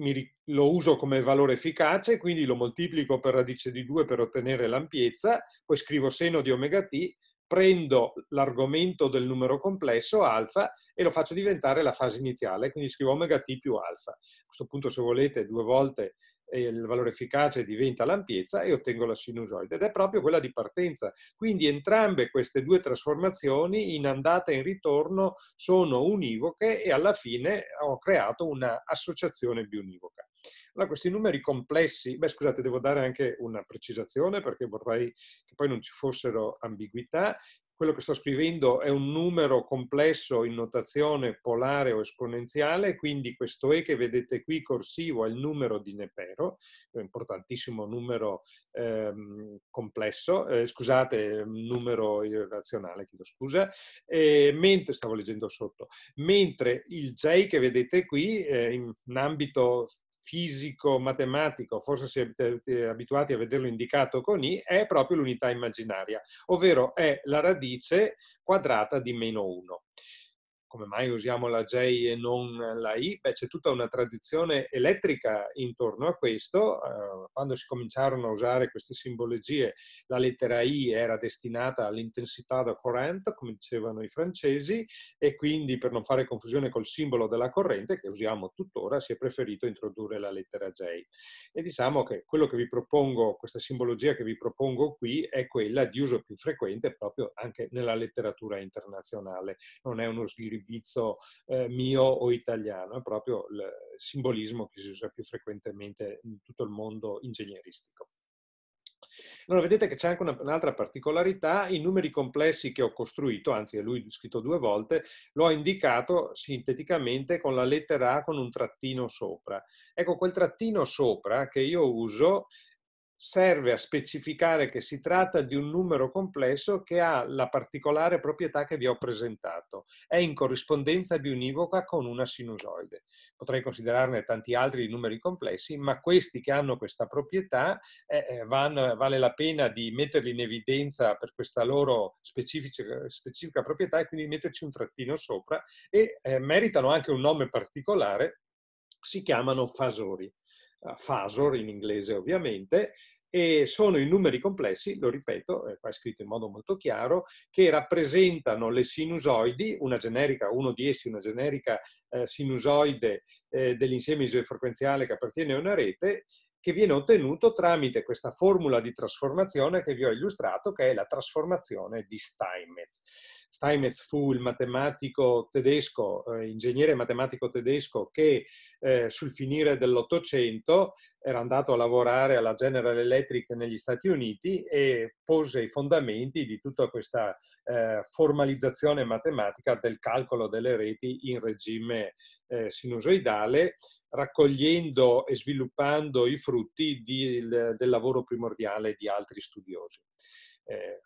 mi, lo uso come valore efficace, quindi lo moltiplico per radice di 2 per ottenere l'ampiezza, poi scrivo seno di omega t, prendo l'argomento del numero complesso, alfa, e lo faccio diventare la fase iniziale, quindi scrivo omega t più alfa. A questo punto, se volete, due volte il valore efficace diventa l'ampiezza e ottengo la sinusoide ed è proprio quella di partenza. Quindi entrambe queste due trasformazioni in andata e in ritorno sono univoche e alla fine ho creato un'associazione bionivoca. Allora, questi numeri complessi, beh scusate, devo dare anche una precisazione perché vorrei che poi non ci fossero ambiguità quello che sto scrivendo è un numero complesso in notazione polare o esponenziale, quindi questo E che vedete qui corsivo è il numero di Nepero, un importantissimo numero ehm, complesso, eh, scusate, numero irrazionale, chiedo scusa, eh, mentre, stavo leggendo sotto, mentre il J che vedete qui, eh, in ambito fisico, matematico, forse siete eh, abituati a vederlo indicato con i, è proprio l'unità immaginaria, ovvero è la radice quadrata di meno 1 come mai usiamo la J e non la I? Beh, c'è tutta una tradizione elettrica intorno a questo. Eh, quando si cominciarono a usare queste simbologie, la lettera I era destinata all'intensità da corrente, come dicevano i francesi, e quindi per non fare confusione col simbolo della corrente, che usiamo tuttora, si è preferito introdurre la lettera J. E diciamo che quello che vi propongo, questa simbologia che vi propongo qui, è quella di uso più frequente proprio anche nella letteratura internazionale. Non è uno sghiribello indirizzo eh, mio o italiano, è proprio il simbolismo che si usa più frequentemente in tutto il mondo ingegneristico. Allora, vedete che c'è anche una, un'altra particolarità, i numeri complessi che ho costruito, anzi è lui scritto due volte, l'ho indicato sinteticamente con la lettera A con un trattino sopra. Ecco, quel trattino sopra che io uso serve a specificare che si tratta di un numero complesso che ha la particolare proprietà che vi ho presentato. È in corrispondenza biunivoca con una sinusoide. Potrei considerarne tanti altri numeri complessi, ma questi che hanno questa proprietà eh, eh vanno, vale la pena di metterli in evidenza per questa loro specifica, specifica proprietà e quindi metterci un trattino sopra e eh, meritano anche un nome particolare si chiamano fasori. Eh, Fasor in inglese ovviamente, e sono i numeri complessi, lo ripeto, eh, qua è scritto in modo molto chiaro, che rappresentano le sinusoidi, una generica, uno di essi, una generica eh, sinusoide eh, dell'insieme isofrequenziale che appartiene a una rete, che viene ottenuto tramite questa formula di trasformazione che vi ho illustrato, che è la trasformazione di Steinmetz. Steinmetz fu il matematico tedesco, eh, ingegnere matematico tedesco che eh, sul finire dell'Ottocento era andato a lavorare alla General Electric negli Stati Uniti e pose i fondamenti di tutta questa eh, formalizzazione matematica del calcolo delle reti in regime eh, sinusoidale, raccogliendo e sviluppando i frutti di, del, del lavoro primordiale di altri studiosi. Eh,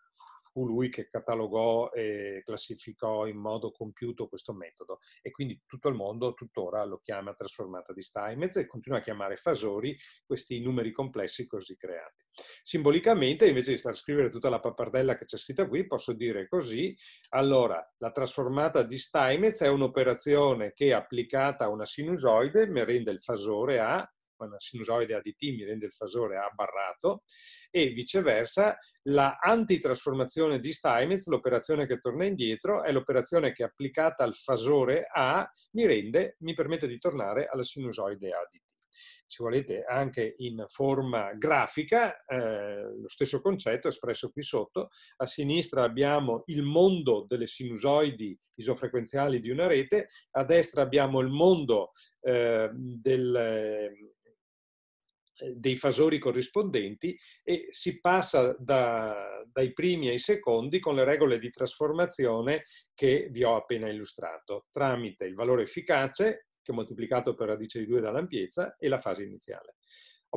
lui che catalogò e classificò in modo compiuto questo metodo e quindi tutto il mondo tuttora lo chiama trasformata di Steinmetz e continua a chiamare fasori questi numeri complessi così creati. Simbolicamente, invece di star a scrivere tutta la pappardella che c'è scritta qui, posso dire così, allora, la trasformata di Steinmetz è un'operazione che applicata a una sinusoide mi rende il fasore a una sinusoide ADT mi rende il fasore A barrato e viceversa la antitrasformazione di Steinitz, l'operazione che torna indietro, è l'operazione che applicata al fasore A mi, rende, mi permette di tornare alla sinusoide ADT se volete, anche in forma grafica, eh, lo stesso concetto espresso qui sotto. A sinistra abbiamo il mondo delle sinusoidi isofrequenziali di una rete, a destra abbiamo il mondo eh, del, eh, dei fasori corrispondenti e si passa da, dai primi ai secondi con le regole di trasformazione che vi ho appena illustrato tramite il valore efficace che è moltiplicato per radice di 2 dall'ampiezza e la fase iniziale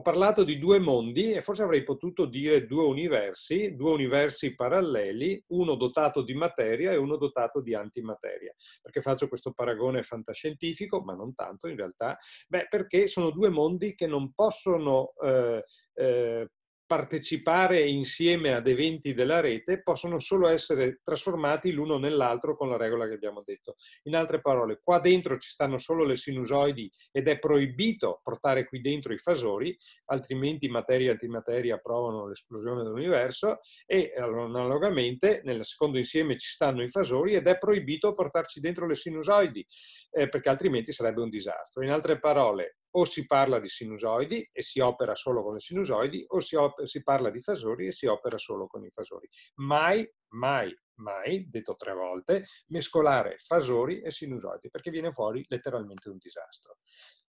ho parlato di due mondi e forse avrei potuto dire due universi, due universi paralleli, uno dotato di materia e uno dotato di antimateria. Perché faccio questo paragone fantascientifico, ma non tanto in realtà? Beh, perché sono due mondi che non possono eh, eh, partecipare insieme ad eventi della rete possono solo essere trasformati l'uno nell'altro con la regola che abbiamo detto. In altre parole, qua dentro ci stanno solo le sinusoidi ed è proibito portare qui dentro i fasori, altrimenti materia e antimateria provano l'esplosione dell'universo e analogamente nel secondo insieme ci stanno i fasori ed è proibito portarci dentro le sinusoidi eh, perché altrimenti sarebbe un disastro. In altre parole, o si parla di sinusoidi e si opera solo con i sinusoidi o si, si parla di fasori e si opera solo con i fasori. Mai, mai, mai, detto tre volte, mescolare fasori e sinusoidi perché viene fuori letteralmente un disastro.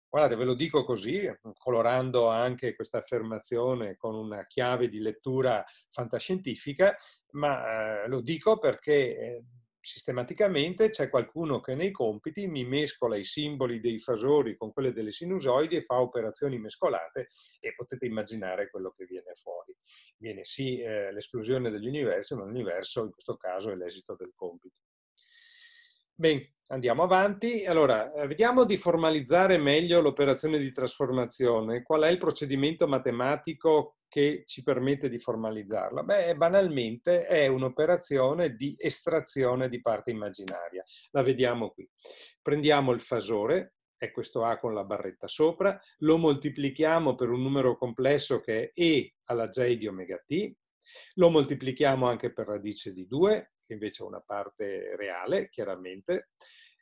Guardate, ve lo dico così, colorando anche questa affermazione con una chiave di lettura fantascientifica, ma eh, lo dico perché eh, sistematicamente c'è qualcuno che nei compiti mi mescola i simboli dei fasori con quelli delle sinusoidi e fa operazioni mescolate e potete immaginare quello che viene fuori. Viene sì eh, l'esplosione dell'universo, ma l'universo in questo caso è l'esito del compito. Bene, andiamo avanti. Allora, eh, vediamo di formalizzare meglio l'operazione di trasformazione. Qual è il procedimento matematico che ci permette di formalizzarla? Beh, banalmente è un'operazione di estrazione di parte immaginaria. La vediamo qui. Prendiamo il fasore, è questo A con la barretta sopra, lo moltiplichiamo per un numero complesso che è E alla J di omega t, lo moltiplichiamo anche per radice di 2, che invece è una parte reale, chiaramente.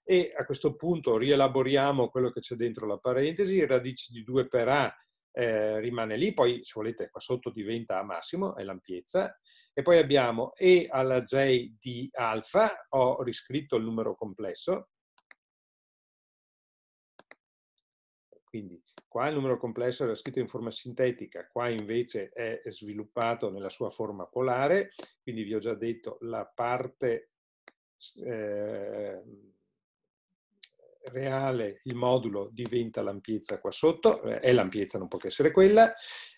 E a questo punto rielaboriamo quello che c'è dentro la parentesi, radice di 2 per A eh, rimane lì, poi se volete qua sotto diventa A massimo, è l'ampiezza, e poi abbiamo E alla J di alfa, ho riscritto il numero complesso, quindi Qua il numero complesso era scritto in forma sintetica, qua invece è sviluppato nella sua forma polare, quindi vi ho già detto la parte eh, reale, il modulo diventa l'ampiezza qua sotto, eh, è l'ampiezza, non può che essere quella,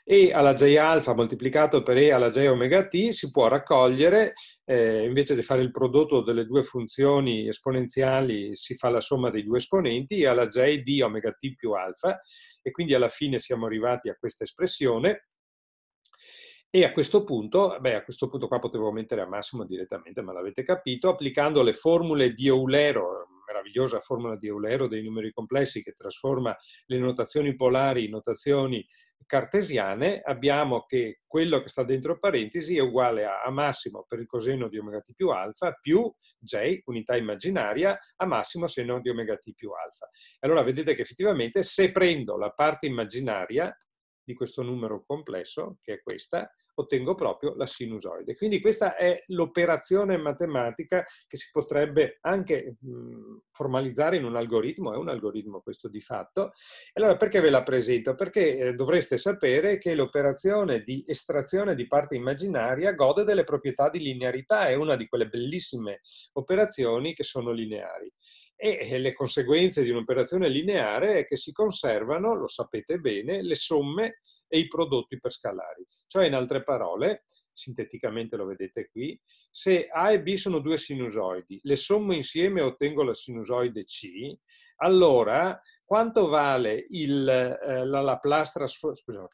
e alla J alfa moltiplicato per E alla J omega t si può raccogliere, eh, invece di fare il prodotto delle due funzioni esponenziali, si fa la somma dei due esponenti, e alla J di omega t più alfa, e quindi alla fine siamo arrivati a questa espressione, e a questo punto, beh, a questo punto qua potevo mettere a Massimo direttamente, ma l'avete capito, applicando le formule di Eulero, meravigliosa formula di Eulero dei numeri complessi che trasforma le notazioni polari in notazioni cartesiane, abbiamo che quello che sta dentro parentesi è uguale a, massimo per il coseno di omega t più alfa più j, unità immaginaria, a massimo seno di omega t più alfa. Allora vedete che effettivamente se prendo la parte immaginaria di questo numero complesso, che è questa, ottengo proprio la sinusoide. Quindi questa è l'operazione matematica che si potrebbe anche mm, formalizzare in un algoritmo, è un algoritmo questo di fatto. Allora perché ve la presento? Perché eh, dovreste sapere che l'operazione di estrazione di parte immaginaria gode delle proprietà di linearità, è una di quelle bellissime operazioni che sono lineari e eh, le conseguenze di un'operazione lineare è che si conservano, lo sapete bene, le somme e i prodotti per scalari. Cioè, in altre parole, sinteticamente lo vedete qui, se A e B sono due sinusoidi, le sommo insieme e ottengo la sinusoide C, allora quanto vale il, eh, la Laplace, trasfo- scusa,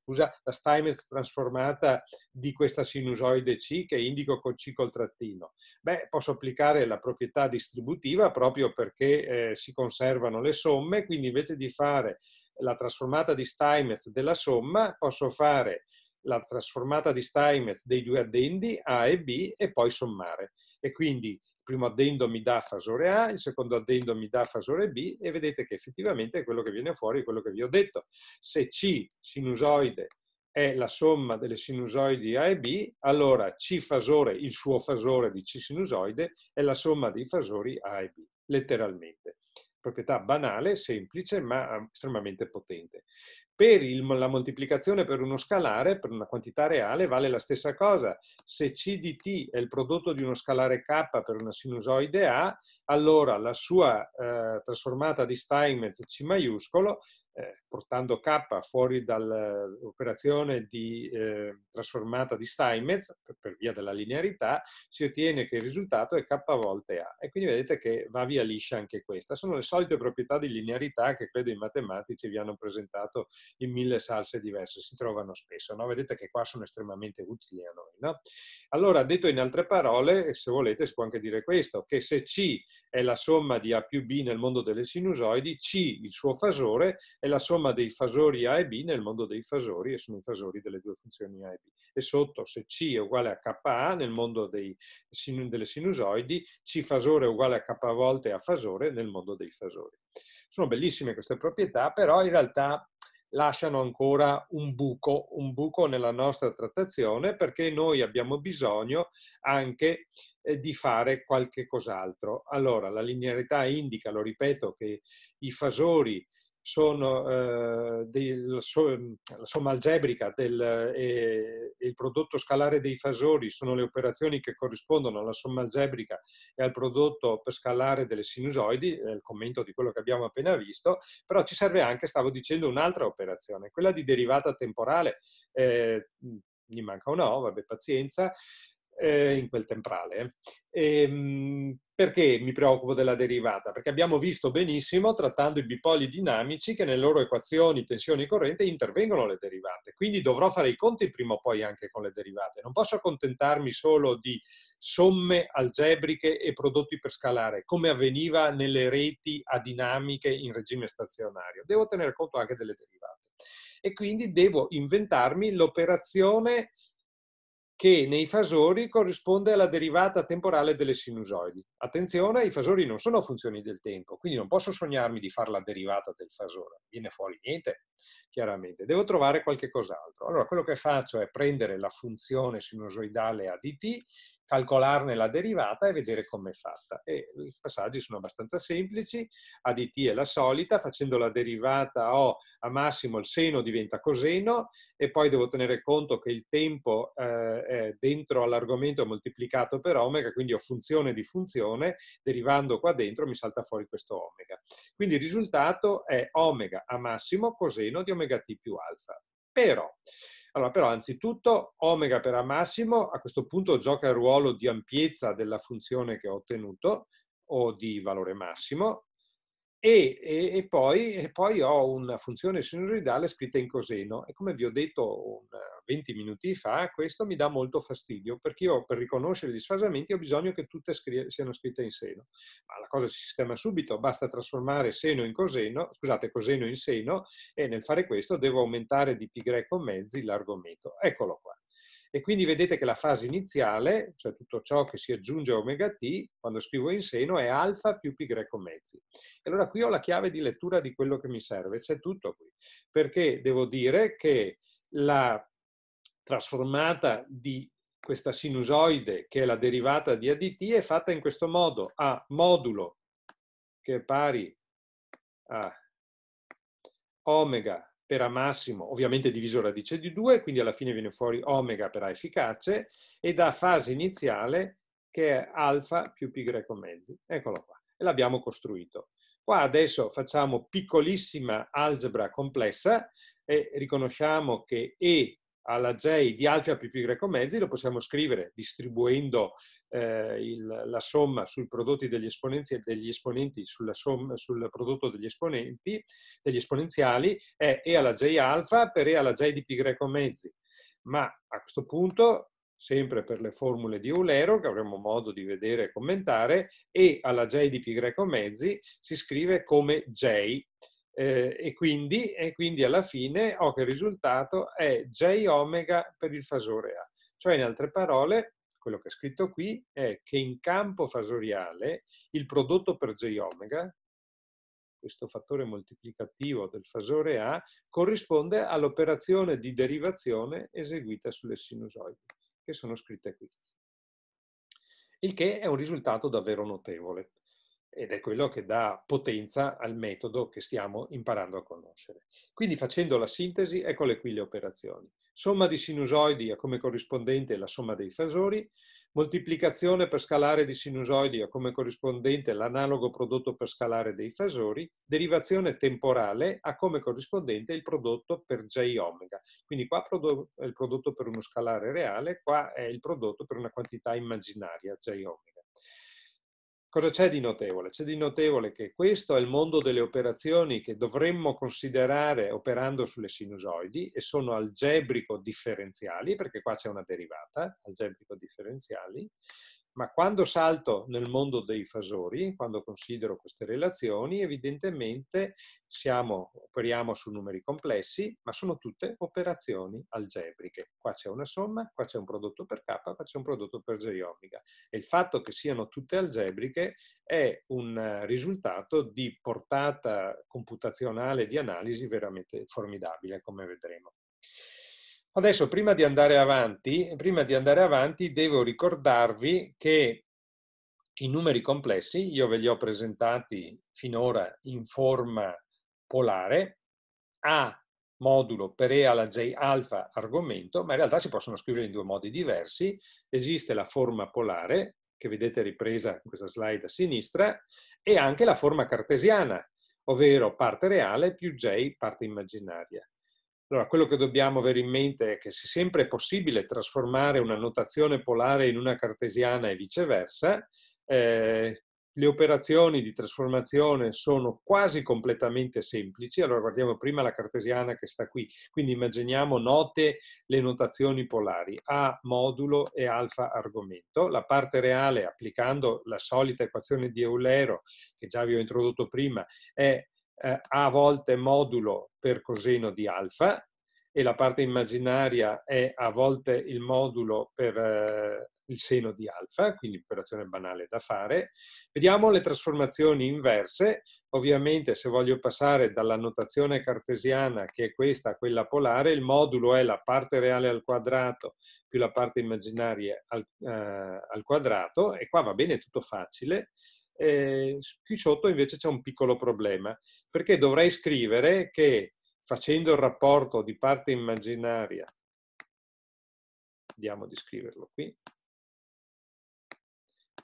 scusa, la Steinmetz trasformata di questa sinusoide C che indico con C col trattino? Beh, posso applicare la proprietà distributiva proprio perché eh, si conservano le somme, quindi invece di fare la trasformata di Steinmetz della somma, posso fare la trasformata di Steinmetz dei due addendi A e B e poi sommare. E quindi il primo addendo mi dà fasore A, il secondo addendo mi dà fasore B e vedete che effettivamente quello che viene fuori è quello che vi ho detto. Se C sinusoide è la somma delle sinusoidi A e B, allora C fasore, il suo fasore di C sinusoide, è la somma dei fasori A e B, letteralmente proprietà banale, semplice, ma ehm, estremamente potente. Per il, la moltiplicazione per uno scalare, per una quantità reale, vale la stessa cosa. Se C di T è il prodotto di uno scalare K per una sinusoide A, allora la sua eh, trasformata di Steinmetz C maiuscolo eh, portando K fuori dall'operazione di, eh, trasformata di Steinmetz per via della linearità, si ottiene che il risultato è K volte A. E quindi vedete che va via liscia anche questa. Sono le solite proprietà di linearità che credo i matematici vi hanno presentato in mille salse diverse, si trovano spesso. No? Vedete che qua sono estremamente utili a noi. No? Allora, detto in altre parole, se volete si può anche dire questo, che se C è la somma di A più B nel mondo delle sinusoidi, C, il suo fasore, è è la somma dei fasori A e B nel mondo dei fasori e sono i fasori delle due funzioni A e B. E sotto, se C è uguale a KA nel mondo dei, delle sinusoidi, C fasore è uguale a K volte a fasore nel mondo dei fasori. Sono bellissime queste proprietà, però in realtà lasciano ancora un buco, un buco nella nostra trattazione perché noi abbiamo bisogno anche eh, di fare qualche cos'altro. Allora, la linearità indica, lo ripeto, che i fasori sono eh, dei, la, ehm, somma algebrica del, eh, e, il prodotto scalare dei fasori sono le operazioni che corrispondono alla somma algebrica e al prodotto per scalare delle sinusoidi, il commento di quello che abbiamo appena visto, però ci serve anche, stavo dicendo, un'altra operazione, quella di derivata temporale. Eh, gli manca una O, vabbè, pazienza, eh, in quel temporale. E, ehm, perché mi preoccupo della derivata? Perché abbiamo visto benissimo, trattando i bipoli dinamici, che nelle loro equazioni tensioni corrente intervengono le derivate. Quindi dovrò fare i conti prima o poi anche con le derivate. Non posso accontentarmi solo di somme algebriche e prodotti per scalare, come avveniva nelle reti a dinamiche in regime stazionario. Devo tenere conto anche delle derivate. E quindi devo inventarmi l'operazione che nei fasori corrisponde alla derivata temporale delle sinusoidi. Attenzione, i fasori non sono funzioni del tempo, quindi non posso sognarmi di fare la derivata del fasore, viene fuori niente, chiaramente. Devo trovare qualche cos'altro. Allora, quello che faccio è prendere la funzione sinusoidale a dt calcolarne la derivata e vedere com'è fatta. E I passaggi sono abbastanza semplici, A di t è la solita, facendo la derivata O a massimo il seno diventa coseno e poi devo tenere conto che il tempo eh, dentro all'argomento è moltiplicato per omega, quindi ho funzione di funzione, derivando qua dentro mi salta fuori questo omega. Quindi il risultato è omega a massimo coseno di omega t più alfa. Però, allora, però, anzitutto, omega per A massimo a questo punto gioca il ruolo di ampiezza della funzione che ho ottenuto o di valore massimo e, e, e, poi, e, poi, ho una funzione sinusoidale scritta in coseno e come vi ho detto un, 20 minuti fa, questo mi dà molto fastidio perché io per riconoscere gli sfasamenti ho bisogno che tutte scri- siano scritte in seno. Ma la cosa si sistema subito, basta trasformare seno in coseno, scusate, coseno in seno e nel fare questo devo aumentare di pi greco mezzi l'argomento. Eccolo qua. E quindi vedete che la fase iniziale, cioè tutto ciò che si aggiunge a omega t, quando scrivo in seno, è alfa più pi greco mezzi. E allora qui ho la chiave di lettura di quello che mi serve, c'è tutto qui. Perché devo dire che la trasformata di questa sinusoide, che è la derivata di ADT, è fatta in questo modo. A modulo, che è pari a omega per A massimo, ovviamente diviso radice di 2, quindi alla fine viene fuori omega per A efficace, e da fase iniziale che è alfa più pi greco mezzi. Eccolo qua. E l'abbiamo costruito. Qua adesso facciamo piccolissima algebra complessa e riconosciamo che E alla J di alfa più pi greco mezzi, lo possiamo scrivere distribuendo eh, il, la somma sui prodotti degli esponenti e degli esponenti sulla somma, sul prodotto degli esponenti, degli esponenziali, è eh, E alla J alfa per E alla J di pi greco mezzi. Ma a questo punto, sempre per le formule di Eulero, che avremo modo di vedere e commentare, E alla J di pi greco mezzi si scrive come J eh, e, quindi, e, quindi, alla fine ho che il risultato è j omega per il fasore A. Cioè in altre parole, quello che è scritto qui è che in campo fasoriale il prodotto per j omega, questo fattore moltiplicativo del fasore A, corrisponde all'operazione di derivazione eseguita sulle sinusoidi, che sono scritte qui. Il che è un risultato davvero notevole ed è quello che dà potenza al metodo che stiamo imparando a conoscere. Quindi facendo la sintesi, eccole qui le operazioni. Somma di sinusoidi ha come corrispondente la somma dei fasori, moltiplicazione per scalare di sinusoidi ha come corrispondente l'analogo prodotto per scalare dei fasori, derivazione temporale ha come corrispondente il prodotto per j omega. Quindi qua è il prodotto per uno scalare reale, qua è il prodotto per una quantità immaginaria j omega. Cosa c'è di notevole? C'è di notevole che questo è il mondo delle operazioni che dovremmo considerare operando sulle sinusoidi e sono algebrico differenziali, perché qua c'è una derivata, algebrico differenziali, ma quando salto nel mondo dei fasori, quando considero queste relazioni, evidentemente siamo, operiamo su numeri complessi, ma sono tutte operazioni algebriche. Qua c'è una somma, qua c'è un prodotto per k, qua c'è un prodotto per j omega. E il fatto che siano tutte algebriche è un eh, risultato di portata computazionale di analisi veramente formidabile, come vedremo. Adesso, prima di andare avanti, prima di andare avanti devo ricordarvi che i numeri complessi, io ve li ho presentati finora in forma polare, A modulo per E alla J alfa argomento, ma in realtà si possono scrivere in due modi diversi. Esiste la forma polare, che vedete ripresa in questa slide a sinistra, e anche la forma cartesiana, ovvero parte reale più J parte immaginaria. Allora, quello che dobbiamo avere in mente è che se sempre è possibile trasformare una notazione polare in una cartesiana e viceversa, eh, le operazioni di trasformazione sono quasi completamente semplici. Allora guardiamo prima la cartesiana che sta qui. Quindi immaginiamo note le notazioni polari, A modulo e alfa argomento. La parte reale, applicando la solita equazione di Eulero, che già vi ho introdotto prima, è eh, a volte modulo per coseno di alfa e la parte immaginaria è a volte il modulo per eh, il seno di alfa, quindi operazione banale da fare. Vediamo le trasformazioni inverse. Ovviamente se voglio passare dalla notazione cartesiana, che è questa, a quella polare, il modulo è la parte reale al quadrato più la parte immaginaria al, eh, al quadrato e qua va bene tutto facile eh, qui sotto invece c'è un piccolo problema, perché dovrei scrivere che facendo il rapporto di parte immaginaria, andiamo di scriverlo qui,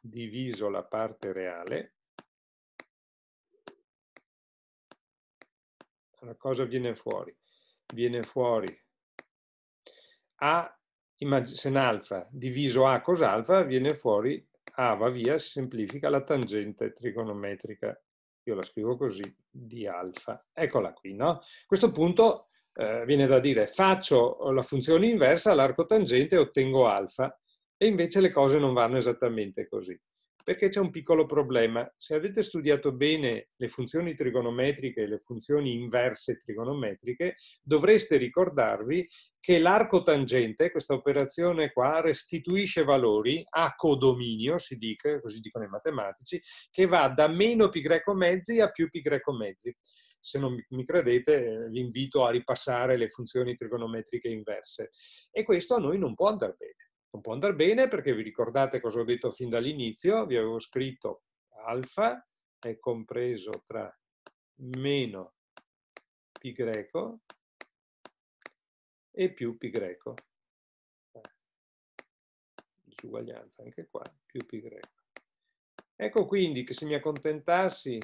diviso la parte reale, allora cosa viene fuori? Viene fuori A se n'alfa diviso A cos'alfa, viene fuori a ah, va via, semplifica la tangente trigonometrica. Io la scrivo così, di alfa. Eccola qui, no? A questo punto eh, viene da dire faccio la funzione inversa l'arco tangente e ottengo alfa. E invece le cose non vanno esattamente così perché c'è un piccolo problema. Se avete studiato bene le funzioni trigonometriche e le funzioni inverse trigonometriche, dovreste ricordarvi che l'arco tangente, questa operazione qua, restituisce valori a codominio, si dice, così dicono i matematici, che va da meno pi greco mezzi a più pi greco mezzi. Se non mi credete, eh, vi invito a ripassare le funzioni trigonometriche inverse. E questo a noi non può andare bene non può andare bene perché vi ricordate cosa ho detto fin dall'inizio, vi avevo scritto alfa è compreso tra meno pi greco e più pi greco. Eh, disuguaglianza anche qua, più pi greco. Ecco quindi che se mi accontentassi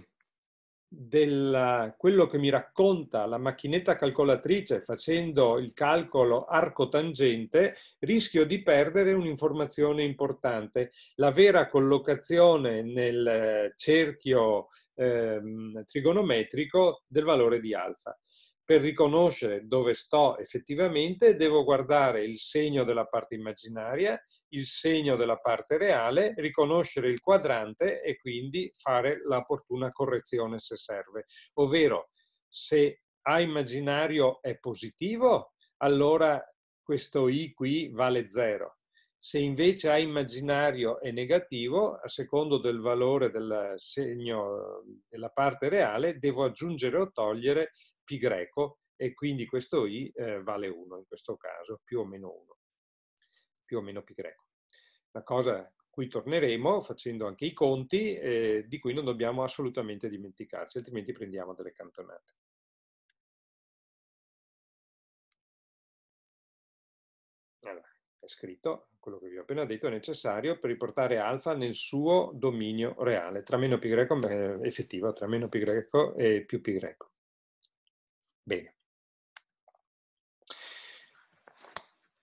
di quello che mi racconta la macchinetta calcolatrice facendo il calcolo arco tangente, rischio di perdere un'informazione importante. La vera collocazione nel eh, cerchio ehm, trigonometrico del valore di alfa per riconoscere dove sto effettivamente devo guardare il segno della parte immaginaria, il segno della parte reale, riconoscere il quadrante e quindi fare l'opportuna correzione se serve. Ovvero, se A immaginario è positivo, allora questo I qui vale 0. Se invece A immaginario è negativo, a secondo del valore del segno della parte reale, devo aggiungere o togliere pi greco e quindi questo i eh, vale 1 in questo caso, più o meno 1, più o meno pi greco. Una cosa a cui torneremo facendo anche i conti, eh, di cui non dobbiamo assolutamente dimenticarci, altrimenti prendiamo delle cantonate. Allora, è scritto quello che vi ho appena detto, è necessario per riportare alfa nel suo dominio reale, tra meno pi greco eh, effettivo, tra meno pi greco e più pi greco. Bene.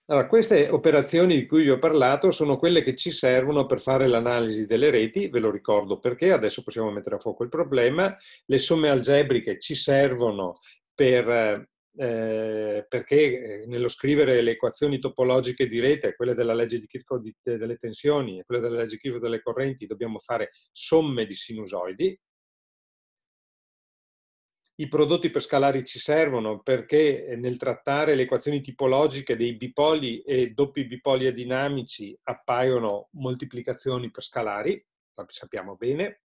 Allora, queste operazioni di cui vi ho parlato sono quelle che ci servono per fare l'analisi delle reti, ve lo ricordo perché, adesso possiamo mettere a fuoco il problema. Le somme algebriche ci servono per eh, perché eh, nello scrivere le equazioni topologiche di rete, quelle della legge di Kirchhoff delle tensioni e quelle della legge di Kirchhoff delle correnti, dobbiamo fare somme di sinusoidi, i prodotti per scalari ci servono perché eh, nel trattare le equazioni tipologiche dei bipoli e doppi bipoli dinamici appaiono moltiplicazioni per scalari, lo sappiamo bene,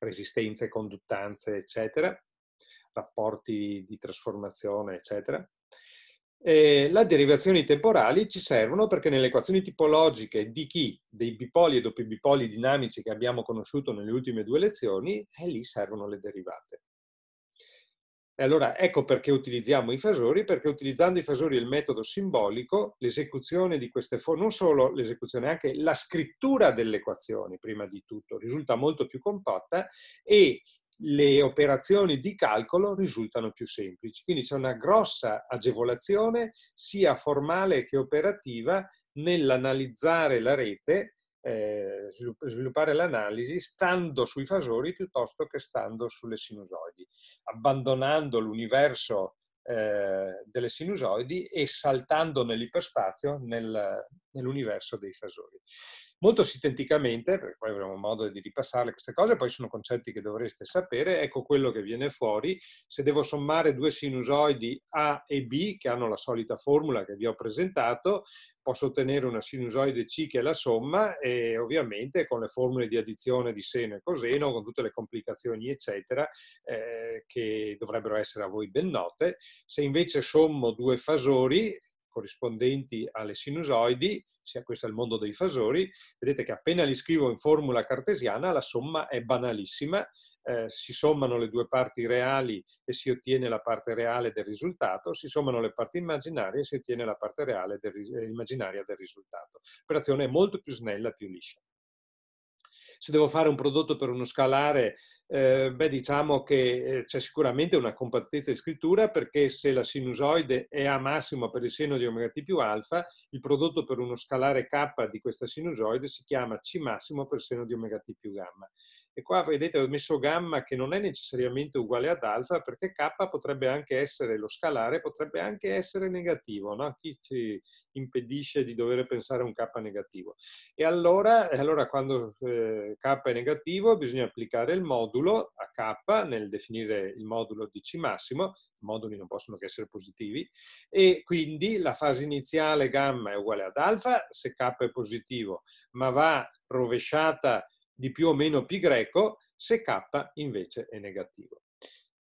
resistenze, conduttanze, eccetera, rapporti di trasformazione, eccetera. E le derivazioni temporali ci servono perché nelle equazioni tipologiche di chi? Dei bipoli e doppi bipoli dinamici che abbiamo conosciuto nelle ultime due lezioni, e eh, lì servono le derivate. E allora ecco perché utilizziamo i fasori, perché utilizzando i fasori e il metodo simbolico, l'esecuzione di queste forme, non solo l'esecuzione, anche la scrittura delle equazioni, prima di tutto, risulta molto più compatta e le operazioni di calcolo risultano più semplici. Quindi c'è una grossa agevolazione sia formale che operativa nell'analizzare la rete eh, sviluppare l'analisi stando sui fasori piuttosto che stando sulle sinusoidi, abbandonando l'universo eh, delle sinusoidi e saltando nell'iperspazio nel, nell'universo dei fasori. Molto sinteticamente, perché poi avremo modo di ripassarle queste cose, poi sono concetti che dovreste sapere, ecco quello che viene fuori. Se devo sommare due sinusoidi A e B, che hanno la solita formula che vi ho presentato, posso ottenere una sinusoide C che è la somma e ovviamente con le formule di addizione di seno e coseno, con tutte le complicazioni eccetera, eh, che dovrebbero essere a voi ben note. Se invece sommo due fasori, corrispondenti alle sinusoidi, sia questo è il mondo dei fasori, vedete che appena li scrivo in formula cartesiana la somma è banalissima, eh, si sommano le due parti reali e si ottiene la parte reale del risultato, si sommano le parti immaginarie e si ottiene la parte reale del, eh, immaginaria del risultato. L'operazione è molto più snella, più liscia se devo fare un prodotto per uno scalare, eh, beh, diciamo che eh, c'è sicuramente una compattezza di scrittura perché se la sinusoide è A massimo per il seno di omega t più alfa, il prodotto per uno scalare K di questa sinusoide si chiama C massimo per seno di omega t più gamma. E qua vedete ho messo gamma che non è necessariamente uguale ad alfa perché k potrebbe anche essere, lo scalare potrebbe anche essere negativo, no? chi ci impedisce di dover pensare a un k negativo? E allora, allora quando eh, k è negativo bisogna applicare il modulo a k nel definire il modulo di C massimo, i moduli non possono che essere positivi, e quindi la fase iniziale gamma è uguale ad alfa se k è positivo, ma va rovesciata di più o meno pi greco se k invece è negativo.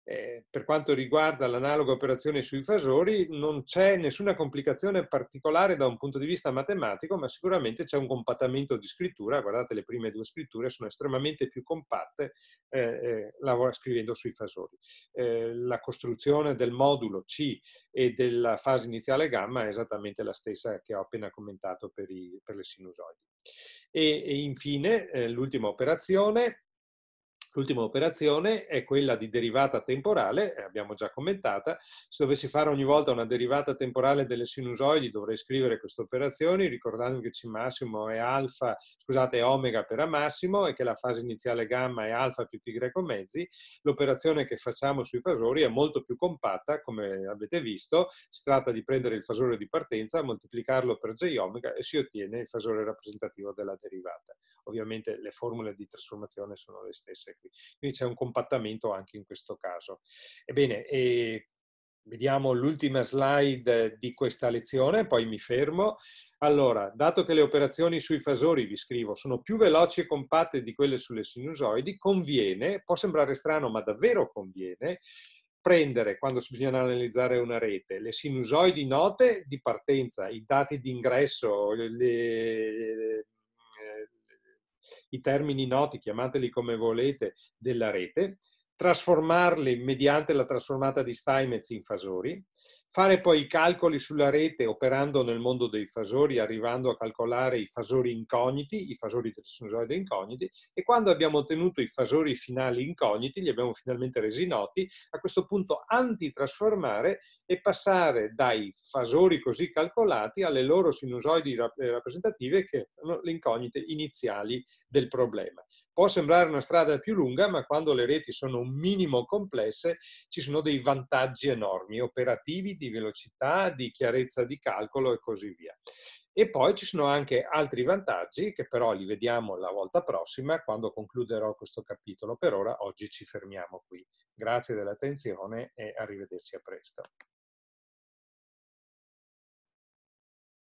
Eh, per quanto riguarda l'analoga operazione sui fasori, non c'è nessuna complicazione particolare da un punto di vista matematico, ma sicuramente c'è un compattamento di scrittura. Guardate, le prime due scritture sono estremamente più compatte eh, eh, scrivendo sui fasori. Eh, la costruzione del modulo C e della fase iniziale gamma è esattamente la stessa che ho appena commentato per, i, per le sinusoidi. E, e infine, eh, l'ultima operazione, L'ultima operazione è quella di derivata temporale, eh, abbiamo già commentata. Se dovessi fare ogni volta una derivata temporale delle sinusoidi dovrei scrivere queste operazioni, ricordando che C massimo è alfa, scusate, è omega per A massimo e che la fase iniziale gamma è alfa più pi greco mezzi. L'operazione che facciamo sui fasori è molto più compatta, come avete visto. Si tratta di prendere il fasore di partenza, moltiplicarlo per j omega e si ottiene il fasore rappresentativo della derivata. Ovviamente le formule di trasformazione sono le stesse qui qui. Quindi c'è un compattamento anche in questo caso. Ebbene, eh, Vediamo l'ultima slide di questa lezione, poi mi fermo. Allora, dato che le operazioni sui fasori, vi scrivo, sono più veloci e compatte di quelle sulle sinusoidi, conviene, può sembrare strano ma davvero conviene, prendere, quando bisogna analizzare una rete, le sinusoidi note di partenza, i dati di ingresso, le, i termini noti, chiamateli come volete, della rete, trasformarli mediante la trasformata di Steinmetz in fasori Fare poi i calcoli sulla rete operando nel mondo dei fasori, arrivando a calcolare i fasori incogniti, i fasori del sinusoide incogniti, e quando abbiamo ottenuto i fasori finali incogniti, li abbiamo finalmente resi noti, a questo punto antitrasformare e passare dai fasori così calcolati alle loro sinusoidi eh, rappresentative che sono le incognite iniziali del problema. Può sembrare una strada più lunga, ma quando le reti sono un minimo complesse ci sono dei vantaggi enormi, operativi, di velocità, di chiarezza di calcolo e così via. E poi ci sono anche altri vantaggi che però li vediamo la volta prossima quando concluderò questo capitolo. Per ora oggi ci fermiamo qui. Grazie dell'attenzione e arrivederci a presto.